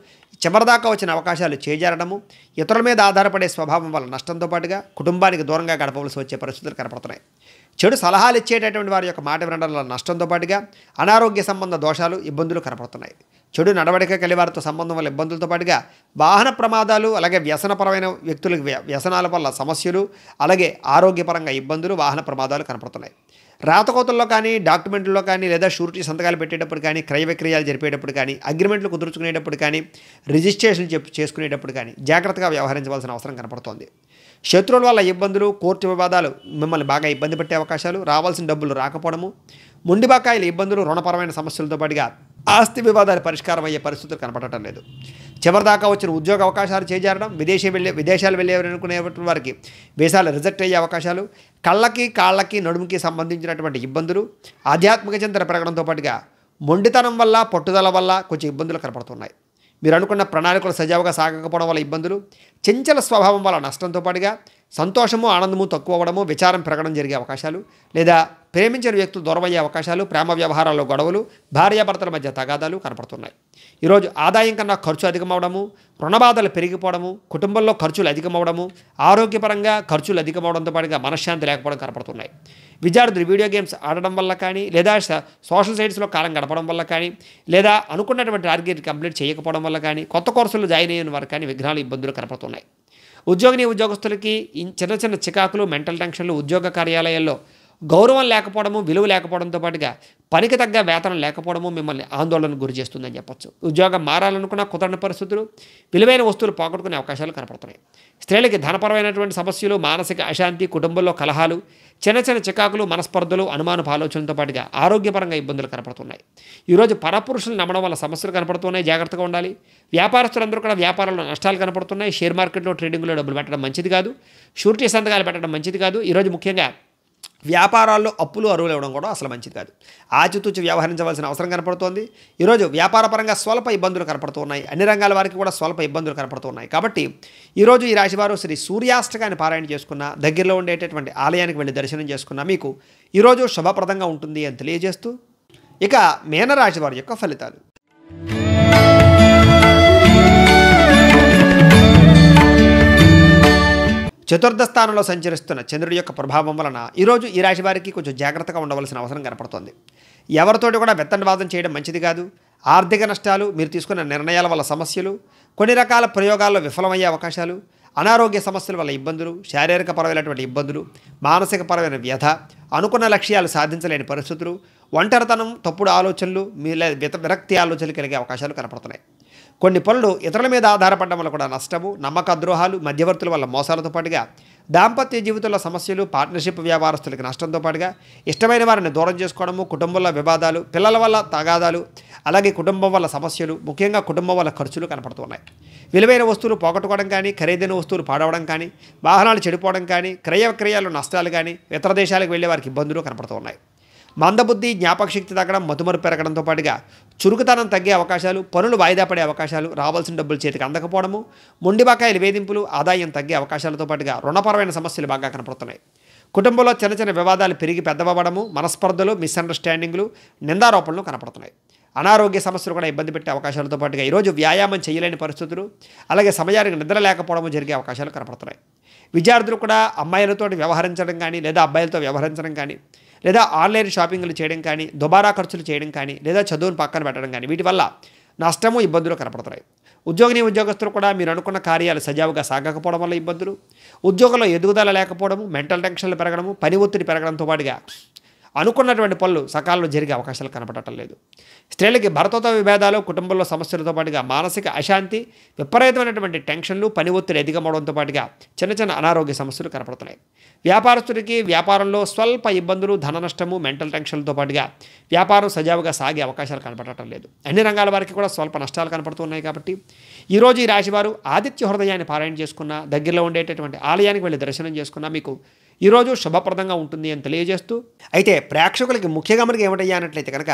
చివరిదాకా వచ్చిన అవకాశాలు చేజారడము ఇతరుల మీద ఆధారపడే స్వభావం వల్ల నష్టంతో పాటుగా కుటుంబానికి దూరంగా గడపవలసి వచ్చే పరిస్థితులు కనపడుతున్నాయి చెడు సలహాలు ఇచ్చేటటువంటి వారి యొక్క మాట వినడం వల్ల నష్టంతో పాటుగా అనారోగ్య సంబంధ దోషాలు ఇబ్బందులు కనపడుతున్నాయి చెడు నడవడిక కలివారితో సంబంధం వల్ల ఇబ్బందులతో పాటుగా వాహన ప్రమాదాలు అలాగే వ్యసనపరమైన వ్యక్తులకు వ్యసనాల వల్ల సమస్యలు అలాగే ఆరోగ్యపరంగా ఇబ్బందులు వాహన ప్రమాదాలు కనపడుతున్నాయి రాతకోతల్లో కానీ డాక్యుమెంట్లో కానీ లేదా షూరిటీ సంతకాలు పెట్టేటప్పుడు కానీ క్రయ విక్రయాలు జరిపేటప్పుడు కానీ అగ్రిమెంట్లు కుదుర్చుకునేటప్పుడు కానీ రిజిస్ట్రేషన్ చేసుకునేటప్పుడు కానీ జాగ్రత్తగా వ్యవహరించవలసిన అవసరం కనపడుతోంది శత్రువుల వల్ల ఇబ్బందులు కోర్టు వివాదాలు మిమ్మల్ని బాగా ఇబ్బంది పెట్టే అవకాశాలు రావాల్సిన డబ్బులు రాకపోవడము ముండిబాకాయల ఇబ్బందులు రుణపరమైన సమస్యలతో పాటుగా ఆస్తి వివాదాలు పరిష్కారం అయ్యే పరిస్థితులు కనపడటం లేదు చివరిదాకా వచ్చిన ఉద్యోగ అవకాశాలు చేజారడం విదేశీ వెళ్ళే విదేశాలు వెళ్ళేవారనుకునే వారికి వీసాలు రిజెక్ట్ అయ్యే అవకాశాలు కళ్ళకి కాళ్ళకి నడుముకి సంబంధించినటువంటి ఇబ్బందులు ఆధ్యాత్మిక చింతన పెరగడంతో పాటుగా మొండితనం వల్ల పట్టుదల వల్ల కొంచెం ఇబ్బందులు కనపడుతున్నాయి మీరు అనుకున్న ప్రణాళికలు సజావుగా సాగకపోవడం వల్ల ఇబ్బందులు చెంచల స్వభావం వల్ల నష్టంతో పాటుగా సంతోషము ఆనందము తక్కువ అవ్వడము విచారం పెరగడం జరిగే అవకాశాలు లేదా ప్రేమించిన వ్యక్తులు దూరమయ్యే అవకాశాలు ప్రేమ వ్యవహారాల్లో గొడవలు భార్యాభర్తల మధ్య తగాదాలు కనపడుతున్నాయి ఈరోజు ఆదాయం కన్నా ఖర్చు అధికమవడము రుణబాధలు పెరిగిపోవడము కుటుంబంలో ఖర్చులు అధికమవడము ఆరోగ్యపరంగా ఖర్చులు అధికమవడంతో పాటుగా మనశ్శాంతి లేకపోవడం కనపడుతున్నాయి విద్యార్థులు వీడియో గేమ్స్ ఆడడం వల్ల కానీ లేదా సోషల్ సైట్స్లో కాలం గడపడం వల్ల కానీ లేదా అనుకున్నటువంటి టార్గెట్ కంప్లీట్ చేయకపోవడం వల్ల కానీ కొత్త కోర్సులు జాయిన్ అయిన వారు కానీ విఘ్నాలు ఇబ్బందులు కనపడుతున్నాయి ఉద్యోగిని ఉద్యోగస్తులకి చిన్న చిన్న చికాకులు మెంటల్ టెన్షన్లు ఉద్యోగ కార్యాలయాల్లో గౌరవం లేకపోవడము విలువ లేకపోవడంతో పాటుగా పనికి తగ్గ వేతనం లేకపోవడము మిమ్మల్ని ఆందోళనకు గురి చేస్తుందని చెప్పొచ్చు ఉద్యోగం మారాలనుకున్న కుదరని పరిస్థితులు విలువైన వస్తువులు పోగొట్టుకునే అవకాశాలు కనపడుతున్నాయి స్త్రీలకి ధనపరమైనటువంటి సమస్యలు మానసిక అశాంతి కుటుంబంలో కలహాలు చిన్న చిన్న చికాకులు మనస్పర్ధలు అనుమానపు ఆలోచనలతో పాటుగా ఆరోగ్యపరంగా ఇబ్బందులు కనపడుతున్నాయి ఈరోజు పరపురుషులు నమ్మడం వల్ల సమస్యలు కనపడుతున్నాయి జాగ్రత్తగా ఉండాలి వ్యాపారస్తులందరూ కూడా వ్యాపారంలో నష్టాలు కనపడుతున్నాయి షేర్ మార్కెట్లో ట్రేడింగ్లో డబ్బులు పెట్టడం మంచిది కాదు షూరిటీ సంతకాలు పెట్టడం మంచిది కాదు ఈరోజు ముఖ్యంగా వ్యాపారాల్లో అప్పులు అరువులు ఇవ్వడం కూడా అసలు మంచిది కాదు ఆచితూచి వ్యవహరించవలసిన అవసరం కనపడుతోంది ఈరోజు వ్యాపారపరంగా స్వల్ప ఇబ్బందులు కనపడుతున్నాయి అన్ని రంగాల వారికి కూడా స్వల్ప ఇబ్బందులు కనపడుతున్నాయి కాబట్టి ఈరోజు ఈ రాశివారు శ్రీ సూర్యాష్టకాన్ని పారాయణ చేసుకున్న దగ్గరలో ఉండేటటువంటి ఆలయానికి వెళ్ళి దర్శనం చేసుకున్న మీకు ఈరోజు శుభప్రదంగా ఉంటుంది అని తెలియజేస్తూ ఇక మేనరాశి వారి యొక్క ఫలితాలు చతుర్థ స్థానంలో సంచరిస్తున్న చంద్రుడి యొక్క ప్రభావం వలన ఈరోజు ఈ రాశి వారికి కొంచెం జాగ్రత్తగా ఉండవలసిన అవసరం కనపడుతోంది ఎవరితోటి కూడా వెత్తనవాదం చేయడం మంచిది కాదు ఆర్థిక నష్టాలు మీరు తీసుకున్న నిర్ణయాల వల్ల సమస్యలు కొన్ని రకాల ప్రయోగాల్లో విఫలమయ్యే అవకాశాలు అనారోగ్య సమస్యల వల్ల ఇబ్బందులు శారీరక పరమైనటువంటి ఇబ్బందులు మానసిక పరమైన వ్యధ అనుకున్న లక్ష్యాలు సాధించలేని పరిస్థితులు ఒంటరితనం తప్పుడు ఆలోచనలు మీ విరక్తి ఆలోచనలు కలిగే అవకాశాలు కనపడుతున్నాయి కొన్ని పనులు ఇతరుల మీద ఆధారపడడం వల్ల కూడా నష్టము నమ్మక ద్రోహాలు మధ్యవర్తుల వల్ల మోసాలతో పాటుగా దాంపత్య జీవితంలో సమస్యలు పార్ట్నర్షిప్ వ్యాపారస్తులకి నష్టంతో పాటుగా ఇష్టమైన వారిని దూరం చేసుకోవడము కుటుంబంలో వివాదాలు పిల్లల వల్ల తగాదాలు అలాగే కుటుంబం వల్ల సమస్యలు ముఖ్యంగా కుటుంబం వల్ల ఖర్చులు కనపడుతున్నాయి విలువైన వస్తువులు పోగొట్టుకోవడం కానీ ఖరీదైన వస్తువులు పాడవడం కానీ వాహనాలు చెడిపోవడం కానీ క్రయవిక్రయాలు నష్టాలు కానీ ఇతర దేశాలకు వెళ్ళే వారికి ఇబ్బందులు కనపడుతున్నాయి మందబుద్ధి జ్ఞాపకశక్తి తగ్గడం మతుమరు పెరగడంతో పాటుగా చురుకుతనం తగ్గే అవకాశాలు పనులు వాయిదా పడే అవకాశాలు రావాల్సిన డబ్బులు చేతికి అందకపోవడము మొండి బకాయిల వేధింపులు ఆదాయం తగ్గే అవకాశాలతో పాటుగా రుణపరమైన సమస్యలు బాగా కనపడుతున్నాయి కుటుంబంలో చిన్న చిన్న వివాదాలు పెరిగి పెద్దవడము మనస్పర్ధలు మిస్అండర్స్టాండింగ్లు నిందారోపణలు కనపడుతున్నాయి అనారోగ్య సమస్యలు కూడా ఇబ్బంది పెట్టే అవకాశాలతో పాటుగా ఈరోజు వ్యాయామం చేయలేని పరిస్థితులు అలాగే సమయానికి నిద్ర లేకపోవడము జరిగే అవకాశాలు కనపడుతున్నాయి విద్యార్థులు కూడా అమ్మాయిలతో వ్యవహరించడం కానీ లేదా అబ్బాయిలతో వ్యవహరించడం కానీ లేదా ఆన్లైన్ షాపింగ్లు చేయడం కానీ దుబారా ఖర్చులు చేయడం కానీ లేదా చదువును పక్కన పెట్టడం కానీ వీటి వల్ల నష్టము ఇబ్బందులు కనపడుతున్నాయి ఉద్యోగిని ఉద్యోగస్తులు కూడా మీరు అనుకున్న కార్యాలు సజావుగా సాగకపోవడం వల్ల ఇబ్బందులు ఉద్యోగంలో ఎదుగుదల లేకపోవడము మెంటల్ టెన్షన్లు పెరగడము పని ఒత్తిడి పెరగడంతో పాటుగా అనుకున్నటువంటి పనులు సకాలంలో జరిగే అవకాశాలు కనపడటం లేదు స్త్రీలకి భర్తతో విభేదాలు కుటుంబంలో సమస్యలతో పాటుగా మానసిక అశాంతి విపరీతమైనటువంటి టెన్షన్లు పని ఒత్తిడి ఎదిగమవడంతో పాటుగా చిన్న చిన్న అనారోగ్య సమస్యలు కనపడుతున్నాయి వ్యాపారస్తుడికి వ్యాపారంలో స్వల్ప ఇబ్బందులు ధన నష్టము మెంటల్ టెన్షన్లతో పాటుగా వ్యాపారం సజావుగా సాగే అవకాశాలు కనపడటం లేదు అన్ని రంగాల వారికి కూడా స్వల్ప నష్టాలు కనపడుతున్నాయి కాబట్టి ఈరోజు ఈ రాశివారు ఆదిత్య హృదయాన్ని పారాయణ చేసుకున్న దగ్గరలో ఉండేటటువంటి ఆలయానికి వెళ్ళి దర్శనం చేసుకున్న మీకు ఈరోజు శుభప్రదంగా ఉంటుంది అని తెలియజేస్తూ అయితే ప్రేక్షకులకి ముఖ్యంగా మనకి ఏమిటయ్యా అన్నట్లయితే కనుక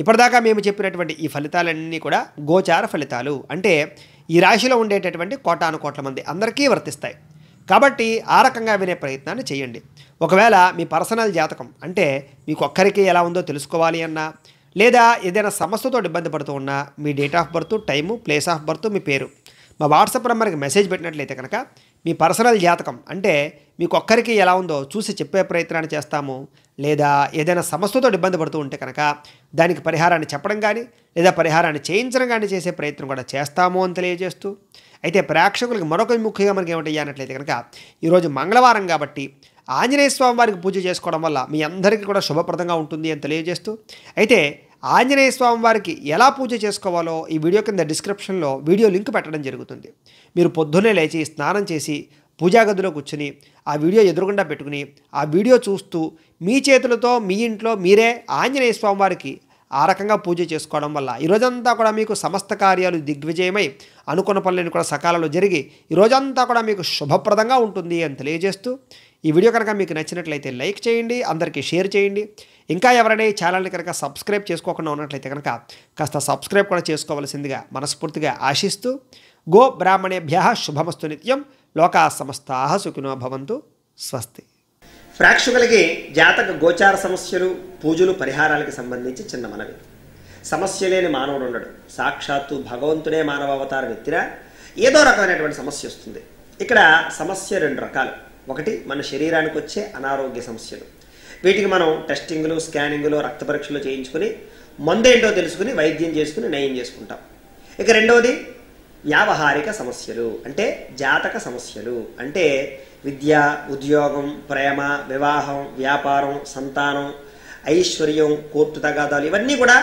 ఇప్పటిదాకా మేము చెప్పినటువంటి ఈ ఫలితాలన్నీ కూడా గోచార ఫలితాలు అంటే ఈ రాశిలో ఉండేటటువంటి కోటాను కోట్ల మంది అందరికీ వర్తిస్తాయి కాబట్టి ఆ రకంగా వినే ప్రయత్నాన్ని చేయండి ఒకవేళ మీ పర్సనల్ జాతకం అంటే మీకు ఒక్కరికి ఎలా ఉందో తెలుసుకోవాలి అన్నా లేదా ఏదైనా సమస్యతో ఇబ్బంది పడుతూ ఉన్నా మీ date of birth time place of birth మీ పేరు మా వాట్సాప్ నెంబర్కి మెసేజ్ పెట్టినట్లయితే కనుక మీ పర్సనల్ జాతకం అంటే మీకు ఒక్కరికి ఎలా ఉందో చూసి చెప్పే ప్రయత్నాన్ని చేస్తాము లేదా ఏదైనా సమస్యతో ఇబ్బంది పడుతూ ఉంటే కనుక దానికి పరిహారాన్ని చెప్పడం కానీ లేదా పరిహారాన్ని చేయించడం కానీ చేసే ప్రయత్నం కూడా చేస్తాము అని తెలియజేస్తూ అయితే ప్రేక్షకులకు మరొక ముఖ్యంగా మనకి ఏమిటయ్యానట్లయితే కనుక ఈరోజు మంగళవారం కాబట్టి ఆంజనేయ స్వామి వారికి పూజ చేసుకోవడం వల్ల మీ అందరికీ కూడా శుభప్రదంగా ఉంటుంది అని తెలియజేస్తూ అయితే ఆంజనేయ స్వామి వారికి ఎలా పూజ చేసుకోవాలో ఈ వీడియో కింద డిస్క్రిప్షన్లో వీడియో లింక్ పెట్టడం జరుగుతుంది మీరు పొద్దున్నే లేచి స్నానం చేసి పూజా గదిలో కూర్చుని ఆ వీడియో ఎదురుగుండా పెట్టుకుని ఆ వీడియో చూస్తూ మీ చేతులతో మీ ఇంట్లో మీరే ఆంజనేయ స్వామి వారికి ఆ రకంగా పూజ చేసుకోవడం వల్ల ఈరోజంతా కూడా మీకు సమస్త కార్యాలు దిగ్విజయమై అనుకున్న పనులను కూడా సకాలంలో జరిగి ఈరోజంతా కూడా మీకు శుభప్రదంగా ఉంటుంది అని తెలియజేస్తూ ఈ వీడియో కనుక మీకు నచ్చినట్లయితే లైక్ చేయండి అందరికీ షేర్ చేయండి ఇంకా ఎవరైనా ఛానల్ని కనుక సబ్స్క్రైబ్ చేసుకోకుండా ఉన్నట్లయితే కనుక కాస్త సబ్స్క్రైబ్ కూడా చేసుకోవాల్సిందిగా మనస్ఫూర్తిగా ఆశిస్తూ గో బ్రాహ్మణేభ్య శుభమస్తు నిత్యం లోకా సమస్తా సుఖినో భవంతు స్వస్తి ప్రేక్షకులకి జాతక గోచార సమస్యలు పూజలు పరిహారాలకి సంబంధించి చిన్న మనవి సమస్య లేని మానవుడు ఉండడు సాక్షాత్తు భగవంతుడే మానవ అవతార ఎత్తిరా ఏదో రకమైనటువంటి సమస్య వస్తుంది ఇక్కడ సమస్య రెండు రకాలు ఒకటి మన శరీరానికి వచ్చే అనారోగ్య సమస్యలు వీటికి మనం టెస్టింగ్లు స్కానింగ్లు రక్త పరీక్షలు చేయించుకుని మందు ఏంటో తెలుసుకుని వైద్యం చేసుకుని నయం చేసుకుంటాం ఇక రెండవది వ్యావహారిక సమస్యలు అంటే జాతక సమస్యలు అంటే విద్య ఉద్యోగం ప్రేమ వివాహం వ్యాపారం సంతానం ఐశ్వర్యం కోర్టు తగాదాలు ఇవన్నీ కూడా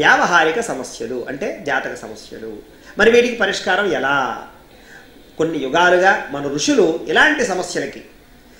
వ్యావహారిక సమస్యలు అంటే జాతక సమస్యలు మరి వీటికి పరిష్కారం ఎలా కొన్ని యుగాలుగా మన ఋషులు ఇలాంటి సమస్యలకి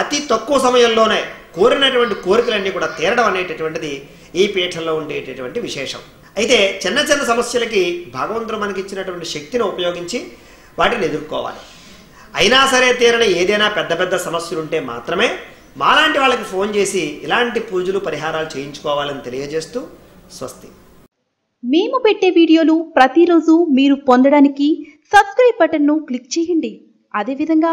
అతి తక్కువ సమయంలోనే కోరినటువంటి కోరికలన్నీ కూడా తీరడం అనేటటువంటిది ఈ పీఠంలో ఉండేటటువంటి విశేషం అయితే చిన్న చిన్న సమస్యలకి భగవంతుడు మనకి ఇచ్చినటువంటి శక్తిని ఉపయోగించి వాటిని ఎదుర్కోవాలి అయినా సరే తీరని ఏదైనా పెద్ద పెద్ద సమస్యలు ఉంటే మాత్రమే మాలాంటి వాళ్ళకి ఫోన్ చేసి ఇలాంటి పూజలు పరిహారాలు చేయించుకోవాలని తెలియజేస్తూ స్వస్తి మేము పెట్టే వీడియోలు ప్రతిరోజు మీరు పొందడానికి సబ్స్క్రైబ్ బటన్ను క్లిక్ చేయండి అదేవిధంగా